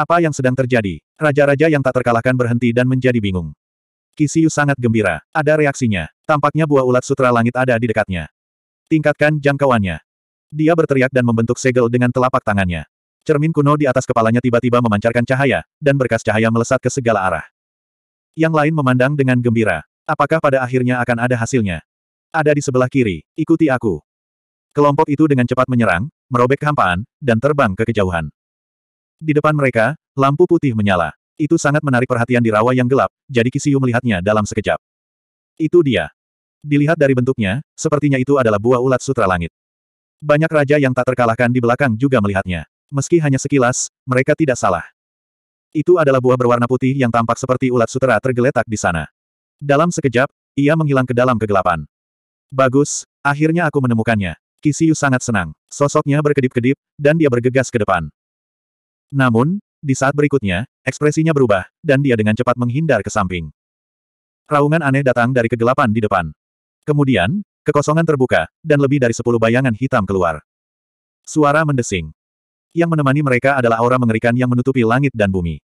Apa yang sedang terjadi? Raja-raja yang tak terkalahkan berhenti dan menjadi bingung. Kisiu sangat gembira. Ada reaksinya. Tampaknya buah ulat sutra langit ada di dekatnya. Tingkatkan jangkauannya. Dia berteriak dan membentuk segel dengan telapak tangannya. Cermin kuno di atas kepalanya tiba-tiba memancarkan cahaya, dan berkas cahaya melesat ke segala arah. Yang lain memandang dengan gembira. Apakah pada akhirnya akan ada hasilnya? Ada di sebelah kiri, ikuti aku. Kelompok itu dengan cepat menyerang, merobek kehampaan, dan terbang ke kejauhan. Di depan mereka, lampu putih menyala. Itu sangat menarik perhatian di rawa yang gelap, jadi Kisiu melihatnya dalam sekejap. Itu dia. Dilihat dari bentuknya, sepertinya itu adalah buah ulat sutra langit. Banyak raja yang tak terkalahkan di belakang juga melihatnya. Meski hanya sekilas, mereka tidak salah. Itu adalah buah berwarna putih yang tampak seperti ulat sutra tergeletak di sana. Dalam sekejap, ia menghilang ke dalam kegelapan. Bagus, akhirnya aku menemukannya. Kisiu sangat senang. Sosoknya berkedip-kedip, dan dia bergegas ke depan. Namun, di saat berikutnya, ekspresinya berubah, dan dia dengan cepat menghindar ke samping. Raungan aneh datang dari kegelapan di depan. Kemudian, kekosongan terbuka, dan lebih dari sepuluh bayangan hitam keluar. Suara mendesing. Yang menemani mereka adalah aura mengerikan yang menutupi langit dan bumi.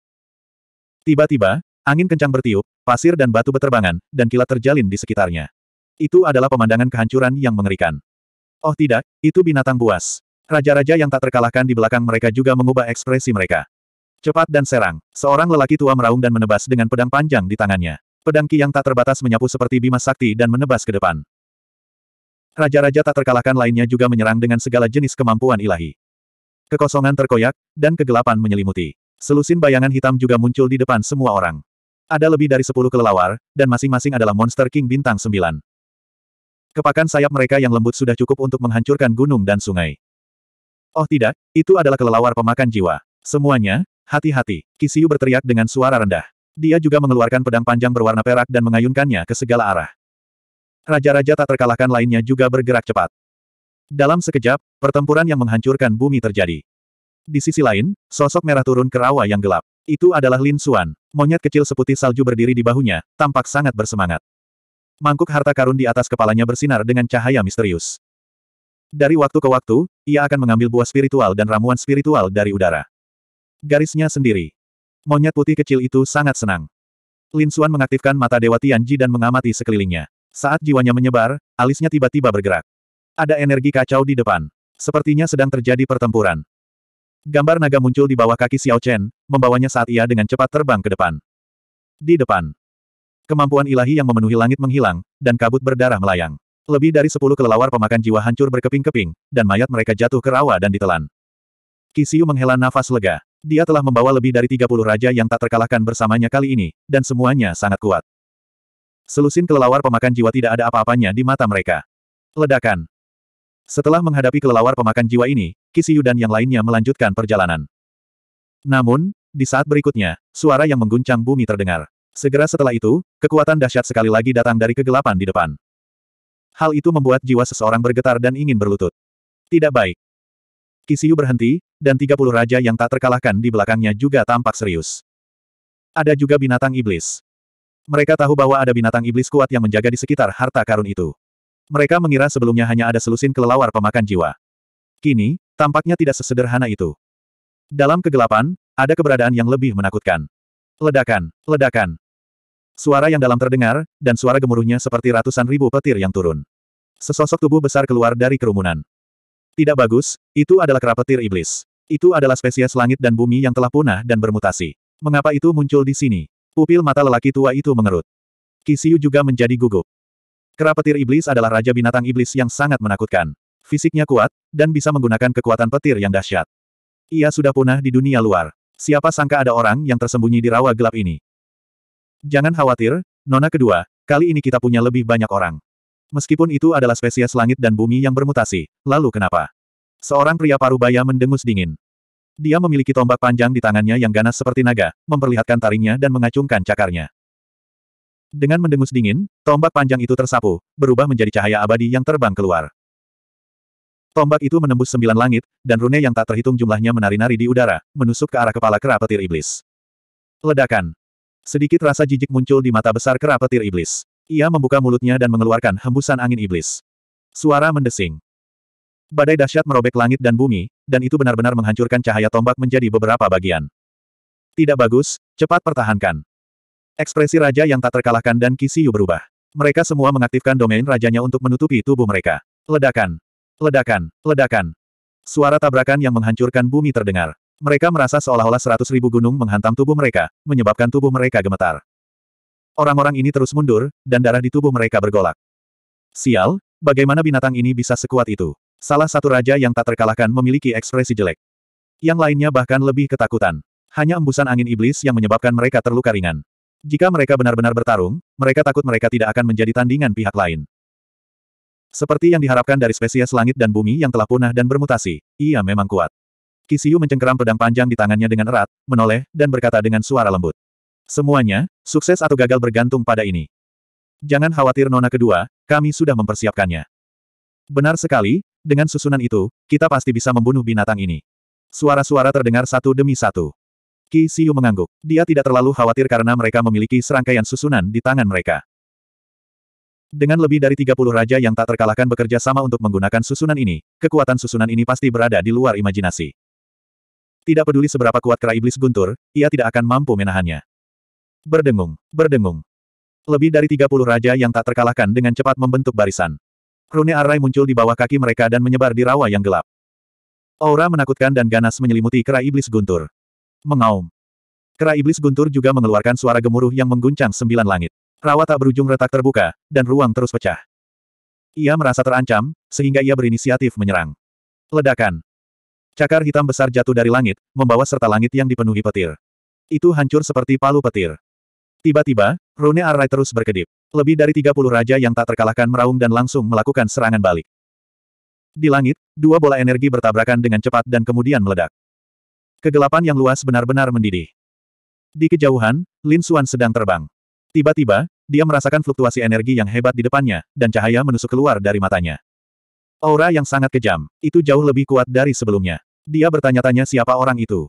Tiba-tiba, angin kencang bertiup, pasir dan batu berterbangan, dan kilat terjalin di sekitarnya. Itu adalah pemandangan kehancuran yang mengerikan. Oh tidak, itu binatang buas. Raja-raja yang tak terkalahkan di belakang mereka juga mengubah ekspresi mereka. Cepat dan serang, seorang lelaki tua meraung dan menebas dengan pedang panjang di tangannya. Pedang ki yang tak terbatas menyapu seperti bima sakti dan menebas ke depan. Raja-raja tak terkalahkan lainnya juga menyerang dengan segala jenis kemampuan ilahi. Kekosongan terkoyak, dan kegelapan menyelimuti. Selusin bayangan hitam juga muncul di depan semua orang. Ada lebih dari sepuluh kelelawar, dan masing-masing adalah monster king bintang sembilan. Kepakan sayap mereka yang lembut sudah cukup untuk menghancurkan gunung dan sungai. Oh tidak, itu adalah kelelawar pemakan jiwa. Semuanya, hati-hati. Kisiu berteriak dengan suara rendah. Dia juga mengeluarkan pedang panjang berwarna perak dan mengayunkannya ke segala arah. Raja-raja tak terkalahkan lainnya juga bergerak cepat. Dalam sekejap, pertempuran yang menghancurkan bumi terjadi. Di sisi lain, sosok merah turun ke rawa yang gelap. Itu adalah Lin Xuan. Monyet kecil seputih salju berdiri di bahunya, tampak sangat bersemangat. Mangkuk harta karun di atas kepalanya bersinar dengan cahaya misterius. Dari waktu ke waktu, ia akan mengambil buah spiritual dan ramuan spiritual dari udara. Garisnya sendiri. Monyet putih kecil itu sangat senang. Lin Xuan mengaktifkan mata Dewa Tianji dan mengamati sekelilingnya. Saat jiwanya menyebar, alisnya tiba-tiba bergerak. Ada energi kacau di depan. Sepertinya sedang terjadi pertempuran. Gambar naga muncul di bawah kaki Xiao Chen, membawanya saat ia dengan cepat terbang ke depan. Di depan. Kemampuan ilahi yang memenuhi langit menghilang, dan kabut berdarah melayang. Lebih dari sepuluh kelelawar pemakan jiwa hancur berkeping-keping, dan mayat mereka jatuh ke rawa dan ditelan. Kisiu menghela nafas lega. Dia telah membawa lebih dari tiga puluh raja yang tak terkalahkan bersamanya kali ini, dan semuanya sangat kuat. Selusin kelelawar pemakan jiwa tidak ada apa-apanya di mata mereka. Ledakan. Setelah menghadapi kelelawar pemakan jiwa ini, Kisiu dan yang lainnya melanjutkan perjalanan. Namun, di saat berikutnya, suara yang mengguncang bumi terdengar. Segera setelah itu, kekuatan dahsyat sekali lagi datang dari kegelapan di depan. Hal itu membuat jiwa seseorang bergetar dan ingin berlutut. Tidak baik. Kisiu berhenti, dan 30 raja yang tak terkalahkan di belakangnya juga tampak serius. Ada juga binatang iblis. Mereka tahu bahwa ada binatang iblis kuat yang menjaga di sekitar harta karun itu. Mereka mengira sebelumnya hanya ada selusin kelelawar pemakan jiwa. Kini, tampaknya tidak sesederhana itu. Dalam kegelapan, ada keberadaan yang lebih menakutkan. Ledakan, ledakan. Suara yang dalam terdengar, dan suara gemuruhnya seperti ratusan ribu petir yang turun. Sesosok tubuh besar keluar dari kerumunan. Tidak bagus, itu adalah kera petir iblis. Itu adalah spesies langit dan bumi yang telah punah dan bermutasi. Mengapa itu muncul di sini? Pupil mata lelaki tua itu mengerut. Kisiu juga menjadi gugup. Kera petir iblis adalah raja binatang iblis yang sangat menakutkan. Fisiknya kuat, dan bisa menggunakan kekuatan petir yang dahsyat. Ia sudah punah di dunia luar. Siapa sangka ada orang yang tersembunyi di rawa gelap ini? Jangan khawatir, Nona kedua, kali ini kita punya lebih banyak orang. Meskipun itu adalah spesies langit dan bumi yang bermutasi, lalu kenapa? Seorang pria parubaya mendengus dingin. Dia memiliki tombak panjang di tangannya yang ganas seperti naga, memperlihatkan taringnya dan mengacungkan cakarnya. Dengan mendengus dingin, tombak panjang itu tersapu, berubah menjadi cahaya abadi yang terbang keluar. Tombak itu menembus sembilan langit, dan rune yang tak terhitung jumlahnya menari-nari di udara, menusuk ke arah kepala kera petir iblis. Ledakan, Sedikit rasa jijik muncul di mata besar kera petir iblis. Ia membuka mulutnya dan mengeluarkan hembusan angin iblis. Suara mendesing. Badai dahsyat merobek langit dan bumi, dan itu benar-benar menghancurkan cahaya tombak menjadi beberapa bagian. Tidak bagus, cepat pertahankan. Ekspresi raja yang tak terkalahkan dan kisiyu berubah. Mereka semua mengaktifkan domain rajanya untuk menutupi tubuh mereka. Ledakan. Ledakan, ledakan. Suara tabrakan yang menghancurkan bumi terdengar. Mereka merasa seolah-olah seratus ribu gunung menghantam tubuh mereka, menyebabkan tubuh mereka gemetar. Orang-orang ini terus mundur, dan darah di tubuh mereka bergolak. Sial, bagaimana binatang ini bisa sekuat itu? Salah satu raja yang tak terkalahkan memiliki ekspresi jelek. Yang lainnya bahkan lebih ketakutan. Hanya embusan angin iblis yang menyebabkan mereka terluka ringan. Jika mereka benar-benar bertarung, mereka takut mereka tidak akan menjadi tandingan pihak lain. Seperti yang diharapkan dari spesies langit dan bumi yang telah punah dan bermutasi, ia memang kuat. Kisiu mencengkeram pedang panjang di tangannya dengan erat, menoleh, dan berkata dengan suara lembut. Semuanya, sukses atau gagal bergantung pada ini. Jangan khawatir nona kedua, kami sudah mempersiapkannya. Benar sekali, dengan susunan itu, kita pasti bisa membunuh binatang ini. Suara-suara terdengar satu demi satu. Ki Siu mengangguk. Dia tidak terlalu khawatir karena mereka memiliki serangkaian susunan di tangan mereka. Dengan lebih dari 30 raja yang tak terkalahkan bekerja sama untuk menggunakan susunan ini, kekuatan susunan ini pasti berada di luar imajinasi. Tidak peduli seberapa kuat kera iblis guntur, ia tidak akan mampu menahannya. Berdengung, berdengung. Lebih dari 30 raja yang tak terkalahkan dengan cepat membentuk barisan. Rune Arai muncul di bawah kaki mereka dan menyebar di rawa yang gelap. Aura menakutkan dan ganas menyelimuti kera iblis guntur. Mengaum. Kera iblis guntur juga mengeluarkan suara gemuruh yang mengguncang sembilan langit. Rawa tak berujung retak terbuka, dan ruang terus pecah. Ia merasa terancam, sehingga ia berinisiatif menyerang. Ledakan. Cakar hitam besar jatuh dari langit, membawa serta langit yang dipenuhi petir. Itu hancur seperti palu petir. Tiba-tiba, Rune Arai terus berkedip. Lebih dari 30 raja yang tak terkalahkan meraung dan langsung melakukan serangan balik. Di langit, dua bola energi bertabrakan dengan cepat dan kemudian meledak. Kegelapan yang luas benar-benar mendidih. Di kejauhan, Lin Suan sedang terbang. Tiba-tiba, dia merasakan fluktuasi energi yang hebat di depannya, dan cahaya menusuk keluar dari matanya. Aura yang sangat kejam, itu jauh lebih kuat dari sebelumnya. Dia bertanya-tanya siapa orang itu.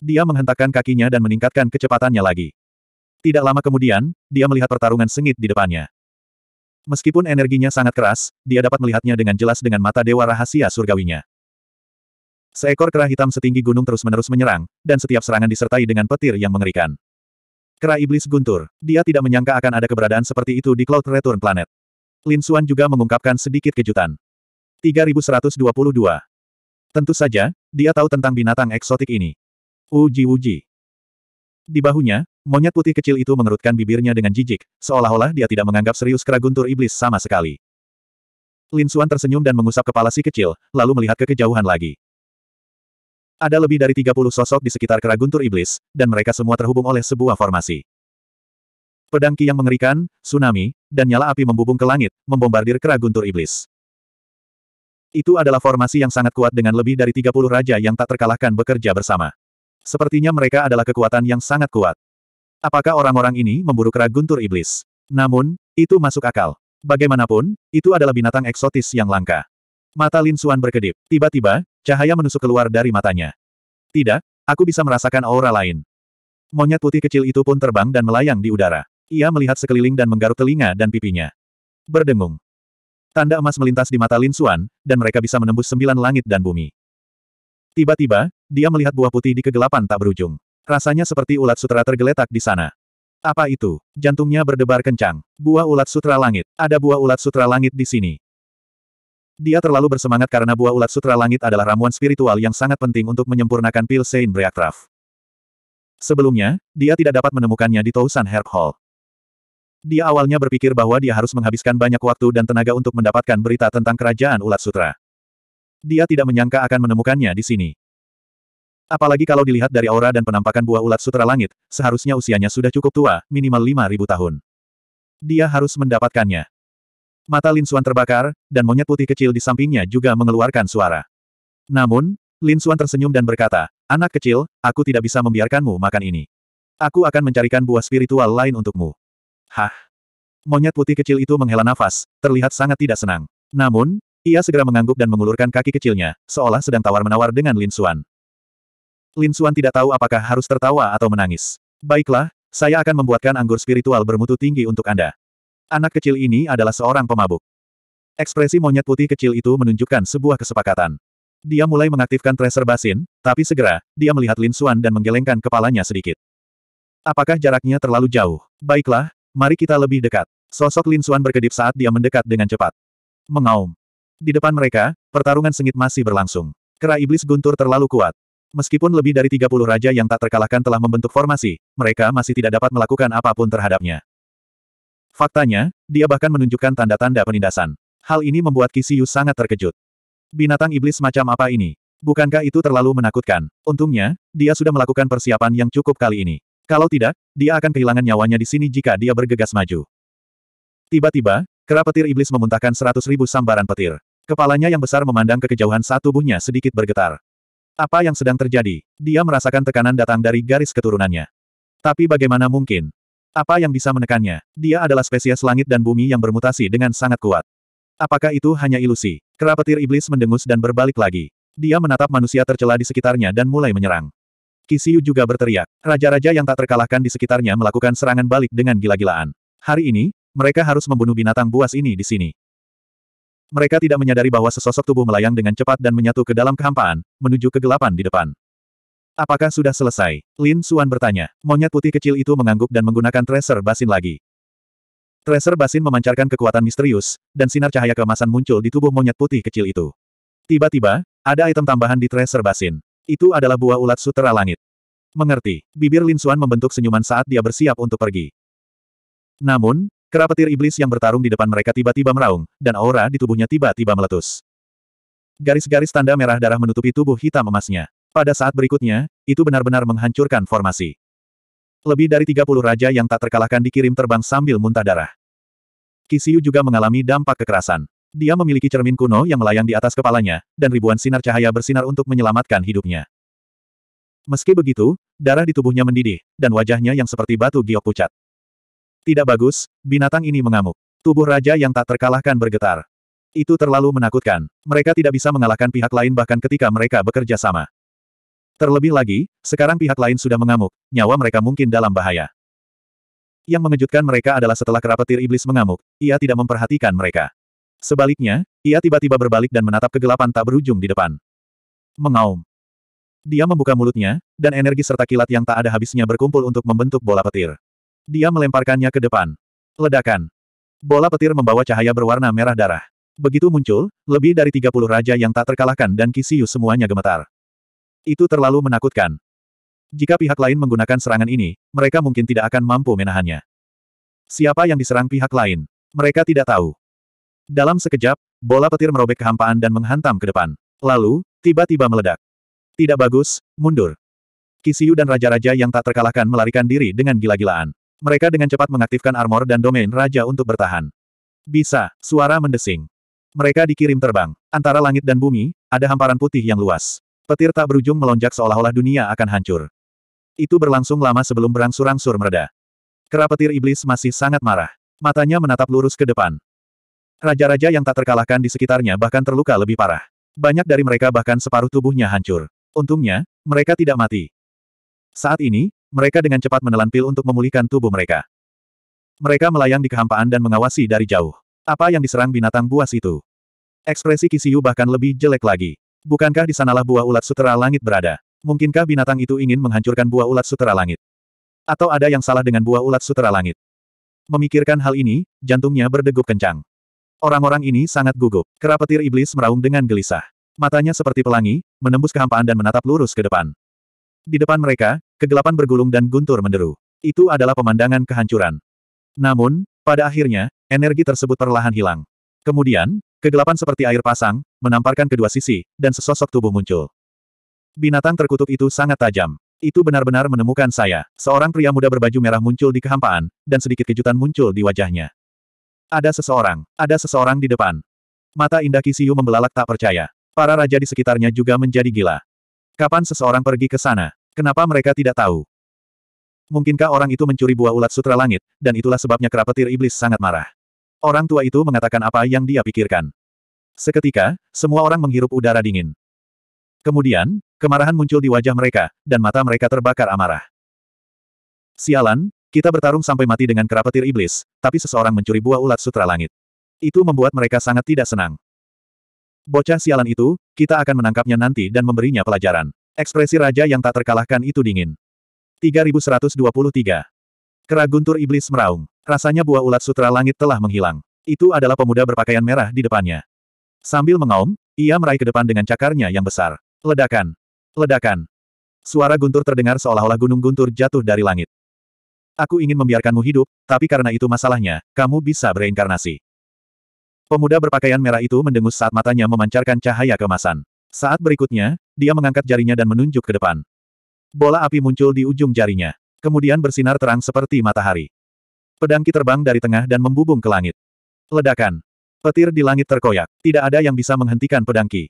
Dia menghentakkan kakinya dan meningkatkan kecepatannya lagi. Tidak lama kemudian, dia melihat pertarungan sengit di depannya. Meskipun energinya sangat keras, dia dapat melihatnya dengan jelas dengan mata dewa rahasia surgawinya. Seekor kera hitam setinggi gunung terus-menerus menyerang, dan setiap serangan disertai dengan petir yang mengerikan. Kera iblis guntur, dia tidak menyangka akan ada keberadaan seperti itu di Cloud Return Planet. Lin Xuan juga mengungkapkan sedikit kejutan. 3122. Tentu saja, dia tahu tentang binatang eksotik ini. Uji-uji. Di bahunya, monyet putih kecil itu mengerutkan bibirnya dengan jijik, seolah-olah dia tidak menganggap serius keraguntur iblis sama sekali. Lin Suan tersenyum dan mengusap kepala si kecil, lalu melihat ke kejauhan lagi. Ada lebih dari 30 sosok di sekitar keraguntur iblis, dan mereka semua terhubung oleh sebuah formasi. Pedang ki yang mengerikan, tsunami, dan nyala api membubung ke langit, membombardir keraguntur iblis. Itu adalah formasi yang sangat kuat dengan lebih dari 30 raja yang tak terkalahkan bekerja bersama. Sepertinya mereka adalah kekuatan yang sangat kuat. Apakah orang-orang ini memburu kera guntur iblis? Namun, itu masuk akal. Bagaimanapun, itu adalah binatang eksotis yang langka. Mata Lin Suan berkedip. Tiba-tiba, cahaya menusuk keluar dari matanya. Tidak, aku bisa merasakan aura lain. Monyet putih kecil itu pun terbang dan melayang di udara. Ia melihat sekeliling dan menggaruk telinga dan pipinya. Berdengung. Tanda emas melintas di mata Lin Xuan, dan mereka bisa menembus sembilan langit dan bumi. Tiba-tiba, dia melihat buah putih di kegelapan tak berujung. Rasanya seperti ulat sutra tergeletak di sana. Apa itu? Jantungnya berdebar kencang. Buah ulat sutra langit. Ada buah ulat sutra langit di sini. Dia terlalu bersemangat karena buah ulat sutra langit adalah ramuan spiritual yang sangat penting untuk menyempurnakan pil Sein Breakcraft. Sebelumnya, dia tidak dapat menemukannya di Tousan Herb Hall. Dia awalnya berpikir bahwa dia harus menghabiskan banyak waktu dan tenaga untuk mendapatkan berita tentang kerajaan ulat sutra. Dia tidak menyangka akan menemukannya di sini. Apalagi kalau dilihat dari aura dan penampakan buah ulat sutra langit, seharusnya usianya sudah cukup tua, minimal 5.000 tahun. Dia harus mendapatkannya. Mata Lin Xuan terbakar, dan monyet putih kecil di sampingnya juga mengeluarkan suara. Namun, Lin Xuan tersenyum dan berkata, Anak kecil, aku tidak bisa membiarkanmu makan ini. Aku akan mencarikan buah spiritual lain untukmu. Hah? Monyet putih kecil itu menghela nafas, terlihat sangat tidak senang. Namun, ia segera mengangguk dan mengulurkan kaki kecilnya, seolah sedang tawar-menawar dengan Lin Xuan. Lin Xuan tidak tahu apakah harus tertawa atau menangis. Baiklah, saya akan membuatkan anggur spiritual bermutu tinggi untuk Anda. Anak kecil ini adalah seorang pemabuk. Ekspresi monyet putih kecil itu menunjukkan sebuah kesepakatan. Dia mulai mengaktifkan tracer basin, tapi segera, dia melihat Lin Xuan dan menggelengkan kepalanya sedikit. Apakah jaraknya terlalu jauh? Baiklah, Mari kita lebih dekat. Sosok Lin Xuan berkedip saat dia mendekat dengan cepat. Mengaum. Di depan mereka, pertarungan sengit masih berlangsung. Kera iblis guntur terlalu kuat. Meskipun lebih dari 30 raja yang tak terkalahkan telah membentuk formasi, mereka masih tidak dapat melakukan apapun terhadapnya. Faktanya, dia bahkan menunjukkan tanda-tanda penindasan. Hal ini membuat Kisiyu sangat terkejut. Binatang iblis macam apa ini? Bukankah itu terlalu menakutkan? Untungnya, dia sudah melakukan persiapan yang cukup kali ini. Kalau tidak, dia akan kehilangan nyawanya di sini jika dia bergegas maju. Tiba-tiba, kera petir iblis memuntahkan seratus ribu sambaran petir. Kepalanya yang besar memandang ke kejauhan saat tubuhnya sedikit bergetar. Apa yang sedang terjadi? Dia merasakan tekanan datang dari garis keturunannya. Tapi bagaimana mungkin? Apa yang bisa menekannya? Dia adalah spesies langit dan bumi yang bermutasi dengan sangat kuat. Apakah itu hanya ilusi? Kera petir iblis mendengus dan berbalik lagi. Dia menatap manusia tercela di sekitarnya dan mulai menyerang. Kisiu juga berteriak. Raja-raja yang tak terkalahkan di sekitarnya melakukan serangan balik dengan gila-gilaan. Hari ini, mereka harus membunuh binatang buas ini di sini. Mereka tidak menyadari bahwa sesosok tubuh melayang dengan cepat dan menyatu ke dalam kehampaan, menuju kegelapan di depan. Apakah sudah selesai? Lin Suan bertanya. Monyet putih kecil itu mengangguk dan menggunakan tracer basin lagi. Tracer basin memancarkan kekuatan misterius, dan sinar cahaya keemasan muncul di tubuh monyet putih kecil itu. Tiba-tiba, ada item tambahan di tracer basin. Itu adalah buah ulat sutera langit. Mengerti, bibir Lin Xuan membentuk senyuman saat dia bersiap untuk pergi. Namun, kera iblis yang bertarung di depan mereka tiba-tiba meraung, dan aura di tubuhnya tiba-tiba meletus. Garis-garis tanda merah darah menutupi tubuh hitam emasnya. Pada saat berikutnya, itu benar-benar menghancurkan formasi. Lebih dari 30 raja yang tak terkalahkan dikirim terbang sambil muntah darah. Kisiu juga mengalami dampak kekerasan. Dia memiliki cermin kuno yang melayang di atas kepalanya, dan ribuan sinar cahaya bersinar untuk menyelamatkan hidupnya. Meski begitu, darah di tubuhnya mendidih, dan wajahnya yang seperti batu giok pucat. Tidak bagus, binatang ini mengamuk. Tubuh raja yang tak terkalahkan bergetar. Itu terlalu menakutkan. Mereka tidak bisa mengalahkan pihak lain bahkan ketika mereka bekerja sama. Terlebih lagi, sekarang pihak lain sudah mengamuk, nyawa mereka mungkin dalam bahaya. Yang mengejutkan mereka adalah setelah kerapetir iblis mengamuk, ia tidak memperhatikan mereka. Sebaliknya, ia tiba-tiba berbalik dan menatap kegelapan tak berujung di depan. Mengaum. Dia membuka mulutnya, dan energi serta kilat yang tak ada habisnya berkumpul untuk membentuk bola petir. Dia melemparkannya ke depan. Ledakan. Bola petir membawa cahaya berwarna merah darah. Begitu muncul, lebih dari 30 raja yang tak terkalahkan dan Kisiu semuanya gemetar. Itu terlalu menakutkan. Jika pihak lain menggunakan serangan ini, mereka mungkin tidak akan mampu menahannya. Siapa yang diserang pihak lain? Mereka tidak tahu. Dalam sekejap, bola petir merobek kehampaan dan menghantam ke depan. Lalu, tiba-tiba meledak. Tidak bagus, mundur. Kisiu dan raja-raja yang tak terkalahkan melarikan diri dengan gila-gilaan. Mereka dengan cepat mengaktifkan armor dan domain raja untuk bertahan. Bisa, suara mendesing. Mereka dikirim terbang. Antara langit dan bumi, ada hamparan putih yang luas. Petir tak berujung melonjak seolah-olah dunia akan hancur. Itu berlangsung lama sebelum berangsur-angsur mereda. Kera petir iblis masih sangat marah. Matanya menatap lurus ke depan. Raja-raja yang tak terkalahkan di sekitarnya bahkan terluka lebih parah. Banyak dari mereka bahkan separuh tubuhnya hancur. Untungnya, mereka tidak mati. Saat ini, mereka dengan cepat menelan pil untuk memulihkan tubuh mereka. Mereka melayang di kehampaan dan mengawasi dari jauh. Apa yang diserang binatang buas itu? Ekspresi Kisiu bahkan lebih jelek lagi. Bukankah di sanalah buah ulat sutera langit berada? Mungkinkah binatang itu ingin menghancurkan buah ulat sutera langit? Atau ada yang salah dengan buah ulat sutera langit? Memikirkan hal ini, jantungnya berdegup kencang. Orang-orang ini sangat gugup. Kera iblis meraung dengan gelisah. Matanya seperti pelangi, menembus kehampaan dan menatap lurus ke depan. Di depan mereka, kegelapan bergulung dan guntur menderu. Itu adalah pemandangan kehancuran. Namun, pada akhirnya, energi tersebut perlahan hilang. Kemudian, kegelapan seperti air pasang, menamparkan kedua sisi, dan sesosok tubuh muncul. Binatang terkutuk itu sangat tajam. Itu benar-benar menemukan saya. Seorang pria muda berbaju merah muncul di kehampaan, dan sedikit kejutan muncul di wajahnya. Ada seseorang, ada seseorang di depan. Mata indah Kisiu membelalak tak percaya. Para raja di sekitarnya juga menjadi gila. Kapan seseorang pergi ke sana? Kenapa mereka tidak tahu? Mungkinkah orang itu mencuri buah ulat sutra langit, dan itulah sebabnya kerapetir iblis sangat marah. Orang tua itu mengatakan apa yang dia pikirkan. Seketika, semua orang menghirup udara dingin. Kemudian, kemarahan muncul di wajah mereka, dan mata mereka terbakar amarah. Sialan, kita bertarung sampai mati dengan kerapetir iblis, tapi seseorang mencuri buah ulat sutra langit. Itu membuat mereka sangat tidak senang. Bocah sialan itu, kita akan menangkapnya nanti dan memberinya pelajaran. Ekspresi raja yang tak terkalahkan itu dingin. 3123. Kera guntur iblis meraung. Rasanya buah ulat sutra langit telah menghilang. Itu adalah pemuda berpakaian merah di depannya. Sambil mengaum, ia meraih ke depan dengan cakarnya yang besar. Ledakan! Ledakan! Suara guntur terdengar seolah-olah gunung guntur jatuh dari langit. Aku ingin membiarkanmu hidup, tapi karena itu masalahnya, kamu bisa bereinkarnasi. Pemuda berpakaian merah itu mendengus saat matanya memancarkan cahaya kemasan. Saat berikutnya, dia mengangkat jarinya dan menunjuk ke depan. Bola api muncul di ujung jarinya. Kemudian bersinar terang seperti matahari. Pedangki terbang dari tengah dan membubung ke langit. Ledakan. Petir di langit terkoyak. Tidak ada yang bisa menghentikan pedangki.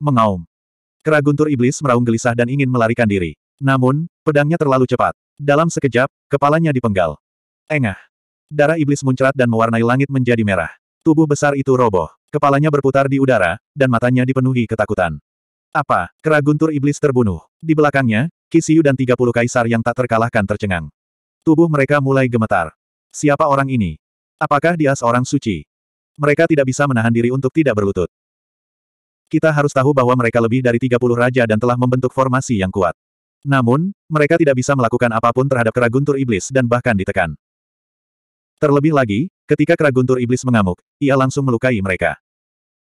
Mengaum. Kera guntur iblis meraung gelisah dan ingin melarikan diri. Namun, pedangnya terlalu cepat. Dalam sekejap, kepalanya dipenggal. Engah. Darah iblis muncrat dan mewarnai langit menjadi merah. Tubuh besar itu roboh. Kepalanya berputar di udara, dan matanya dipenuhi ketakutan. Apa? Kera guntur iblis terbunuh. Di belakangnya, Kisiu dan 30 kaisar yang tak terkalahkan tercengang. Tubuh mereka mulai gemetar. Siapa orang ini? Apakah dia seorang suci? Mereka tidak bisa menahan diri untuk tidak berlutut. Kita harus tahu bahwa mereka lebih dari 30 raja dan telah membentuk formasi yang kuat. Namun, mereka tidak bisa melakukan apapun terhadap keraguntur iblis dan bahkan ditekan. Terlebih lagi, ketika keraguntur iblis mengamuk, ia langsung melukai mereka.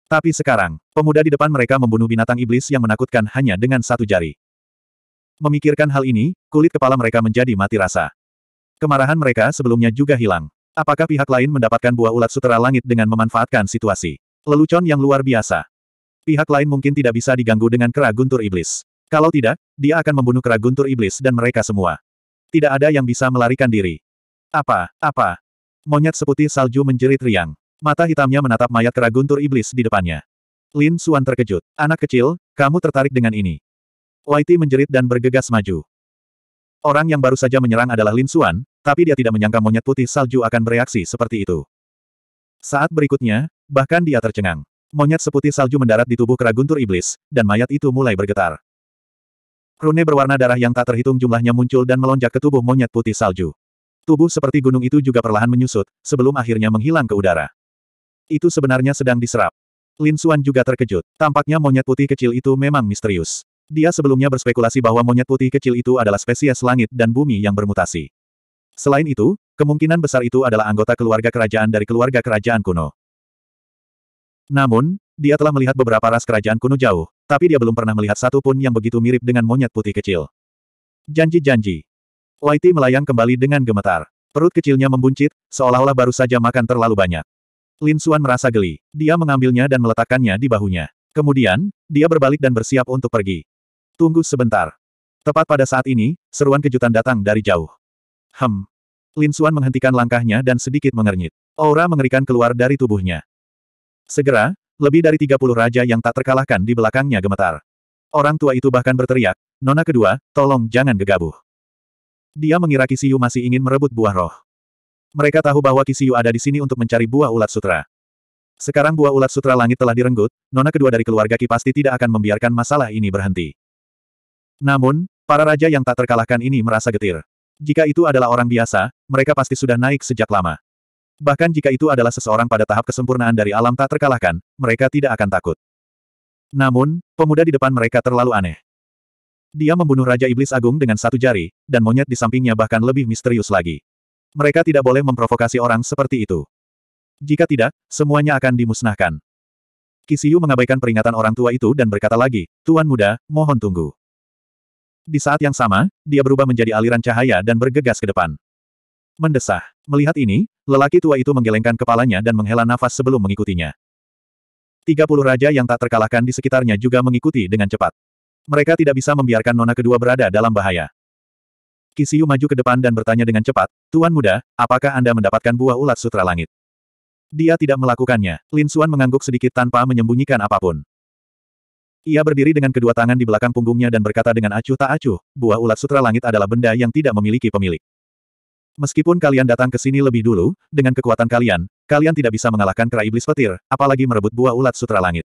Tapi sekarang, pemuda di depan mereka membunuh binatang iblis yang menakutkan hanya dengan satu jari. Memikirkan hal ini, kulit kepala mereka menjadi mati rasa. Kemarahan mereka sebelumnya juga hilang. Apakah pihak lain mendapatkan buah ulat sutera langit dengan memanfaatkan situasi? Lelucon yang luar biasa. Pihak lain mungkin tidak bisa diganggu dengan kera guntur iblis. Kalau tidak, dia akan membunuh kera guntur iblis dan mereka semua. Tidak ada yang bisa melarikan diri. Apa, apa? Monyet seputih salju menjerit riang. Mata hitamnya menatap mayat kera guntur iblis di depannya. Lin Suan terkejut. Anak kecil, kamu tertarik dengan ini. Whitey menjerit dan bergegas maju. Orang yang baru saja menyerang adalah Lin Suan, tapi dia tidak menyangka monyet putih salju akan bereaksi seperti itu. Saat berikutnya, bahkan dia tercengang. Monyet seputih salju mendarat di tubuh kera guntur iblis, dan mayat itu mulai bergetar. Rune berwarna darah yang tak terhitung jumlahnya muncul dan melonjak ke tubuh monyet putih salju. Tubuh seperti gunung itu juga perlahan menyusut, sebelum akhirnya menghilang ke udara. Itu sebenarnya sedang diserap. Lin Xuan juga terkejut. Tampaknya monyet putih kecil itu memang misterius. Dia sebelumnya berspekulasi bahwa monyet putih kecil itu adalah spesies langit dan bumi yang bermutasi. Selain itu, kemungkinan besar itu adalah anggota keluarga kerajaan dari keluarga kerajaan kuno. Namun, dia telah melihat beberapa ras kerajaan kuno jauh, tapi dia belum pernah melihat satu pun yang begitu mirip dengan monyet putih kecil. Janji-janji. Whitey melayang kembali dengan gemetar. Perut kecilnya membuncit, seolah-olah baru saja makan terlalu banyak. Lin Xuan merasa geli. Dia mengambilnya dan meletakkannya di bahunya. Kemudian, dia berbalik dan bersiap untuk pergi. Tunggu sebentar. Tepat pada saat ini, seruan kejutan datang dari jauh. Hem. Lin Xuan menghentikan langkahnya dan sedikit mengernyit. Aura mengerikan keluar dari tubuhnya. Segera, lebih dari 30 raja yang tak terkalahkan di belakangnya gemetar. Orang tua itu bahkan berteriak, Nona kedua, tolong jangan gegabah. Dia mengira Kisiu masih ingin merebut buah roh. Mereka tahu bahwa Kisiu ada di sini untuk mencari buah ulat sutra. Sekarang buah ulat sutra langit telah direnggut, Nona kedua dari keluarga Ki pasti tidak akan membiarkan masalah ini berhenti. Namun, para raja yang tak terkalahkan ini merasa getir. Jika itu adalah orang biasa, mereka pasti sudah naik sejak lama. Bahkan jika itu adalah seseorang pada tahap kesempurnaan dari alam tak terkalahkan, mereka tidak akan takut. Namun, pemuda di depan mereka terlalu aneh. Dia membunuh Raja Iblis Agung dengan satu jari, dan monyet di sampingnya bahkan lebih misterius lagi. Mereka tidak boleh memprovokasi orang seperti itu. Jika tidak, semuanya akan dimusnahkan. Kisiu mengabaikan peringatan orang tua itu dan berkata lagi, Tuan muda, mohon tunggu. Di saat yang sama, dia berubah menjadi aliran cahaya dan bergegas ke depan. Mendesah. Melihat ini, Lelaki tua itu menggelengkan kepalanya dan menghela nafas sebelum mengikutinya. Tiga puluh raja yang tak terkalahkan di sekitarnya juga mengikuti dengan cepat. Mereka tidak bisa membiarkan nona kedua berada dalam bahaya. Kisiu maju ke depan dan bertanya dengan cepat, Tuan muda, apakah Anda mendapatkan buah ulat sutra langit? Dia tidak melakukannya. Lin Suan mengangguk sedikit tanpa menyembunyikan apapun. Ia berdiri dengan kedua tangan di belakang punggungnya dan berkata dengan acuh tak acuh, buah ulat sutra langit adalah benda yang tidak memiliki pemilik. Meskipun kalian datang ke sini lebih dulu, dengan kekuatan kalian, kalian tidak bisa mengalahkan kera iblis petir, apalagi merebut buah ulat sutra langit.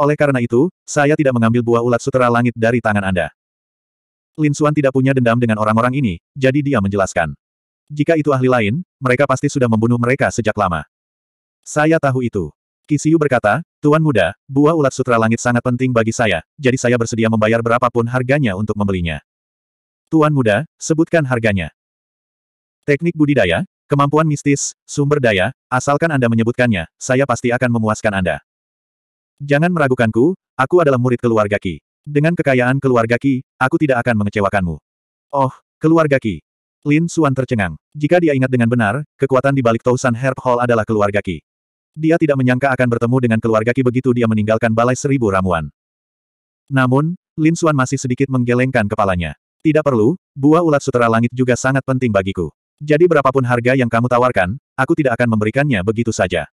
Oleh karena itu, saya tidak mengambil buah ulat sutra langit dari tangan Anda. Lin Xuan tidak punya dendam dengan orang-orang ini, jadi dia menjelaskan. Jika itu ahli lain, mereka pasti sudah membunuh mereka sejak lama. Saya tahu itu. Kisiu berkata, Tuan Muda, buah ulat sutra langit sangat penting bagi saya, jadi saya bersedia membayar berapapun harganya untuk membelinya. Tuan Muda, sebutkan harganya. Teknik budidaya, kemampuan mistis, sumber daya, asalkan Anda menyebutkannya, saya pasti akan memuaskan Anda. Jangan meragukanku, aku adalah murid keluarga Ki. Dengan kekayaan keluarga Ki, aku tidak akan mengecewakanmu. Oh, keluarga Ki. Lin Suan tercengang. Jika dia ingat dengan benar, kekuatan di balik Tausan Herb Hall adalah keluarga Ki. Dia tidak menyangka akan bertemu dengan keluarga Ki begitu dia meninggalkan balai seribu ramuan. Namun, Lin Suan masih sedikit menggelengkan kepalanya. Tidak perlu, buah ulat sutera langit juga sangat penting bagiku. Jadi berapapun harga yang kamu tawarkan, aku tidak akan memberikannya begitu saja.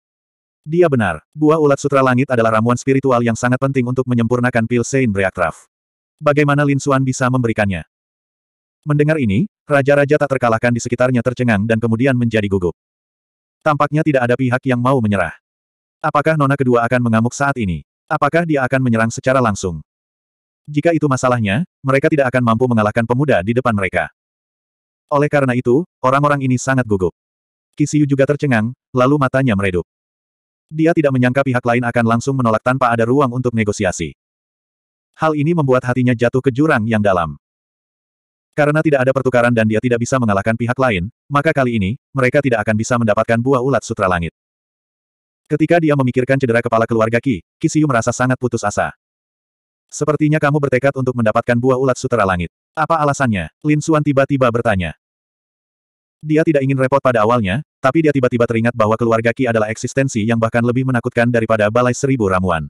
Dia benar, buah ulat sutra langit adalah ramuan spiritual yang sangat penting untuk menyempurnakan pil Sein Breakcraft. Bagaimana Lin Xuan bisa memberikannya? Mendengar ini, raja-raja tak terkalahkan di sekitarnya tercengang dan kemudian menjadi gugup. Tampaknya tidak ada pihak yang mau menyerah. Apakah nona kedua akan mengamuk saat ini? Apakah dia akan menyerang secara langsung? Jika itu masalahnya, mereka tidak akan mampu mengalahkan pemuda di depan mereka. Oleh karena itu, orang-orang ini sangat gugup. Kisiu juga tercengang, lalu matanya meredup. Dia tidak menyangka pihak lain akan langsung menolak tanpa ada ruang untuk negosiasi. Hal ini membuat hatinya jatuh ke jurang yang dalam. Karena tidak ada pertukaran dan dia tidak bisa mengalahkan pihak lain, maka kali ini, mereka tidak akan bisa mendapatkan buah ulat sutra langit. Ketika dia memikirkan cedera kepala keluarga Ki, Kisiu merasa sangat putus asa. Sepertinya kamu bertekad untuk mendapatkan buah ulat sutera langit. Apa alasannya? Lin Xuan tiba-tiba bertanya. Dia tidak ingin repot pada awalnya, tapi dia tiba-tiba teringat bahwa keluarga Ki adalah eksistensi yang bahkan lebih menakutkan daripada balai seribu ramuan.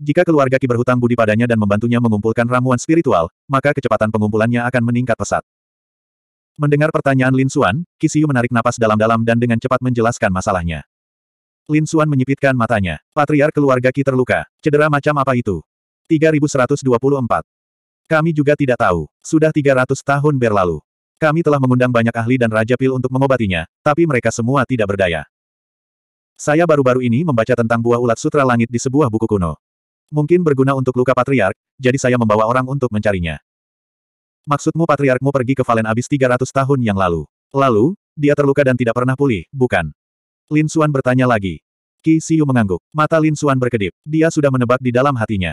Jika keluarga Ki berhutang budi padanya dan membantunya mengumpulkan ramuan spiritual, maka kecepatan pengumpulannya akan meningkat pesat. Mendengar pertanyaan Lin Xuan, Kisiu menarik napas dalam-dalam dan dengan cepat menjelaskan masalahnya. Lin Suan menyipitkan matanya. Patriar keluarga Ki terluka. Cedera macam apa itu? 3124. Kami juga tidak tahu. Sudah 300 tahun berlalu. Kami telah mengundang banyak ahli dan Raja Pil untuk mengobatinya, tapi mereka semua tidak berdaya. Saya baru-baru ini membaca tentang buah ulat sutra langit di sebuah buku kuno. Mungkin berguna untuk luka patriark, jadi saya membawa orang untuk mencarinya. Maksudmu patriarkmu pergi ke Valen abis 300 tahun yang lalu. Lalu, dia terluka dan tidak pernah pulih, bukan? Lin Suan bertanya lagi. Qi Siu mengangguk. Mata Lin Suan berkedip. Dia sudah menebak di dalam hatinya.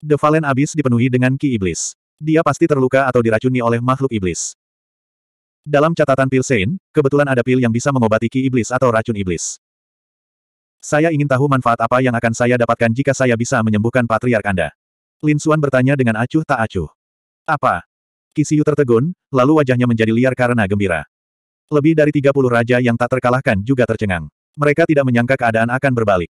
The Valen abis dipenuhi dengan Ki Iblis. Dia pasti terluka atau diracuni oleh makhluk iblis. Dalam catatan pil Sein, kebetulan ada pil yang bisa mengobati Ki Iblis atau racun iblis. Saya ingin tahu manfaat apa yang akan saya dapatkan jika saya bisa menyembuhkan patriark Anda. Lin Suan bertanya dengan acuh tak acuh. Apa? Kisiu tertegun, lalu wajahnya menjadi liar karena gembira. Lebih dari 30 raja yang tak terkalahkan juga tercengang. Mereka tidak menyangka keadaan akan berbalik.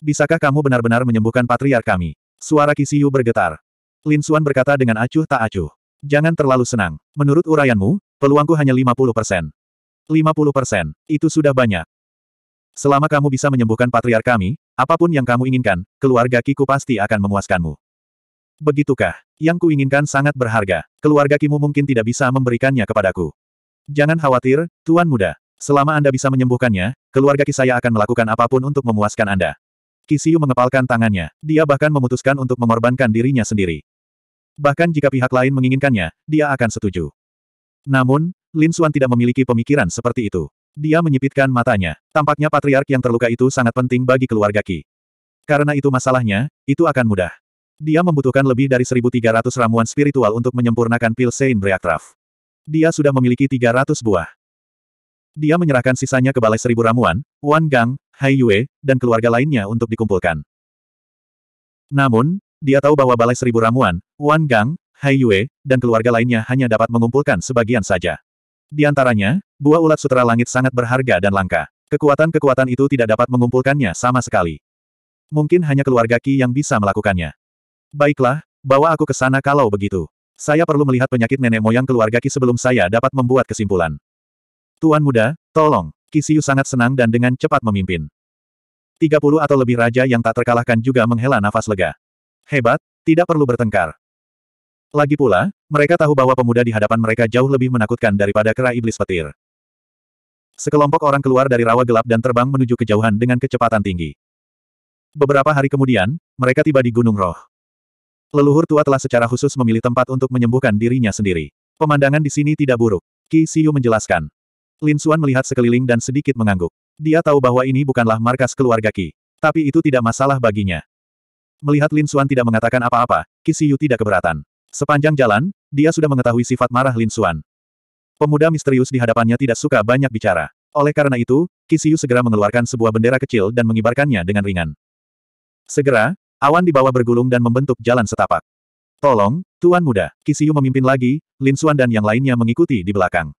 Bisakah kamu benar-benar menyembuhkan patriar kami? Suara Kisiu bergetar. Lin Xuan berkata dengan acuh tak acuh. Jangan terlalu senang. Menurut uraianmu, peluangku hanya 50 persen. 50 persen, itu sudah banyak. Selama kamu bisa menyembuhkan patriar kami, apapun yang kamu inginkan, keluarga Kiku pasti akan memuaskanmu. Begitukah? Yang kuinginkan sangat berharga. Keluarga Kimu mungkin tidak bisa memberikannya kepadaku. Jangan khawatir, Tuan Muda. Selama Anda bisa menyembuhkannya, keluarga Kisaya akan melakukan apapun untuk memuaskan Anda. Kisiu mengepalkan tangannya. Dia bahkan memutuskan untuk mengorbankan dirinya sendiri. Bahkan jika pihak lain menginginkannya, dia akan setuju. Namun, Lin Suan tidak memiliki pemikiran seperti itu. Dia menyipitkan matanya. Tampaknya patriark yang terluka itu sangat penting bagi keluarga Ki. Karena itu masalahnya, itu akan mudah. Dia membutuhkan lebih dari 1.300 ramuan spiritual untuk menyempurnakan pil Sein Reactraf. Dia sudah memiliki 300 buah. Dia menyerahkan sisanya ke Balai Seribu Ramuan, Wan Gang, Hai Yue, dan keluarga lainnya untuk dikumpulkan. Namun, dia tahu bahwa Balai Seribu Ramuan, Wan Gang, Hai Yue, dan keluarga lainnya hanya dapat mengumpulkan sebagian saja. Di antaranya, buah ulat sutra langit sangat berharga dan langka. Kekuatan-kekuatan itu tidak dapat mengumpulkannya sama sekali. Mungkin hanya keluarga Ki yang bisa melakukannya. Baiklah, bawa aku ke sana kalau begitu. Saya perlu melihat penyakit nenek moyang keluarga Ki sebelum saya dapat membuat kesimpulan. Tuan muda, tolong. Kisiu sangat senang dan dengan cepat memimpin. 30 atau lebih raja yang tak terkalahkan juga menghela nafas lega. Hebat, tidak perlu bertengkar. Lagi pula, mereka tahu bahwa pemuda di hadapan mereka jauh lebih menakutkan daripada kera iblis petir. Sekelompok orang keluar dari rawa gelap dan terbang menuju kejauhan dengan kecepatan tinggi. Beberapa hari kemudian, mereka tiba di Gunung Roh. Leluhur tua telah secara khusus memilih tempat untuk menyembuhkan dirinya sendiri. Pemandangan di sini tidak buruk. Qi Siyu menjelaskan. Lin Xuan melihat sekeliling dan sedikit mengangguk. Dia tahu bahwa ini bukanlah markas keluarga Qi. Tapi itu tidak masalah baginya. Melihat Lin Xuan tidak mengatakan apa-apa, Qi Siyu tidak keberatan. Sepanjang jalan, dia sudah mengetahui sifat marah Lin Xuan. Pemuda misterius di hadapannya tidak suka banyak bicara. Oleh karena itu, Qi Siyu segera mengeluarkan sebuah bendera kecil dan mengibarkannya dengan ringan. Segera, Awan di bawah bergulung dan membentuk jalan setapak. Tolong, Tuan Muda, Kisiu memimpin lagi, Lin Xuan dan yang lainnya mengikuti di belakang.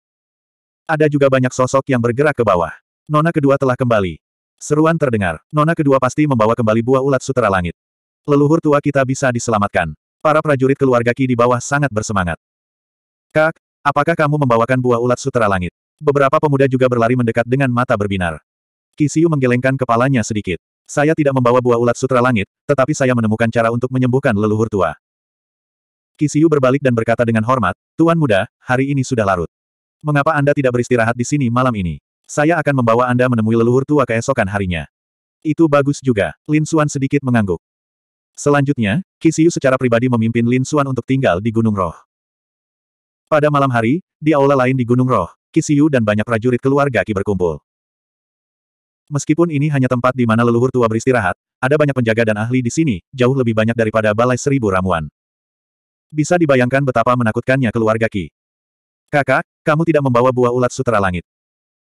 Ada juga banyak sosok yang bergerak ke bawah. Nona kedua telah kembali. Seruan terdengar, Nona kedua pasti membawa kembali buah ulat sutera langit. Leluhur tua kita bisa diselamatkan. Para prajurit keluarga Ki di bawah sangat bersemangat. Kak, apakah kamu membawakan buah ulat sutera langit? Beberapa pemuda juga berlari mendekat dengan mata berbinar. Kisiu menggelengkan kepalanya sedikit. Saya tidak membawa buah ulat sutra langit, tetapi saya menemukan cara untuk menyembuhkan leluhur tua. Kisiu berbalik dan berkata dengan hormat, Tuan muda, hari ini sudah larut. Mengapa Anda tidak beristirahat di sini malam ini? Saya akan membawa Anda menemui leluhur tua keesokan harinya. Itu bagus juga, Lin Xuan sedikit mengangguk. Selanjutnya, Kisiu secara pribadi memimpin Lin Xuan untuk tinggal di Gunung Roh. Pada malam hari, di aula lain di Gunung Roh, Kisiu dan banyak prajurit keluarga Ki berkumpul. Meskipun ini hanya tempat di mana leluhur tua beristirahat, ada banyak penjaga dan ahli di sini, jauh lebih banyak daripada balai seribu ramuan. Bisa dibayangkan betapa menakutkannya keluarga Ki. Kakak, kamu tidak membawa buah ulat sutera langit.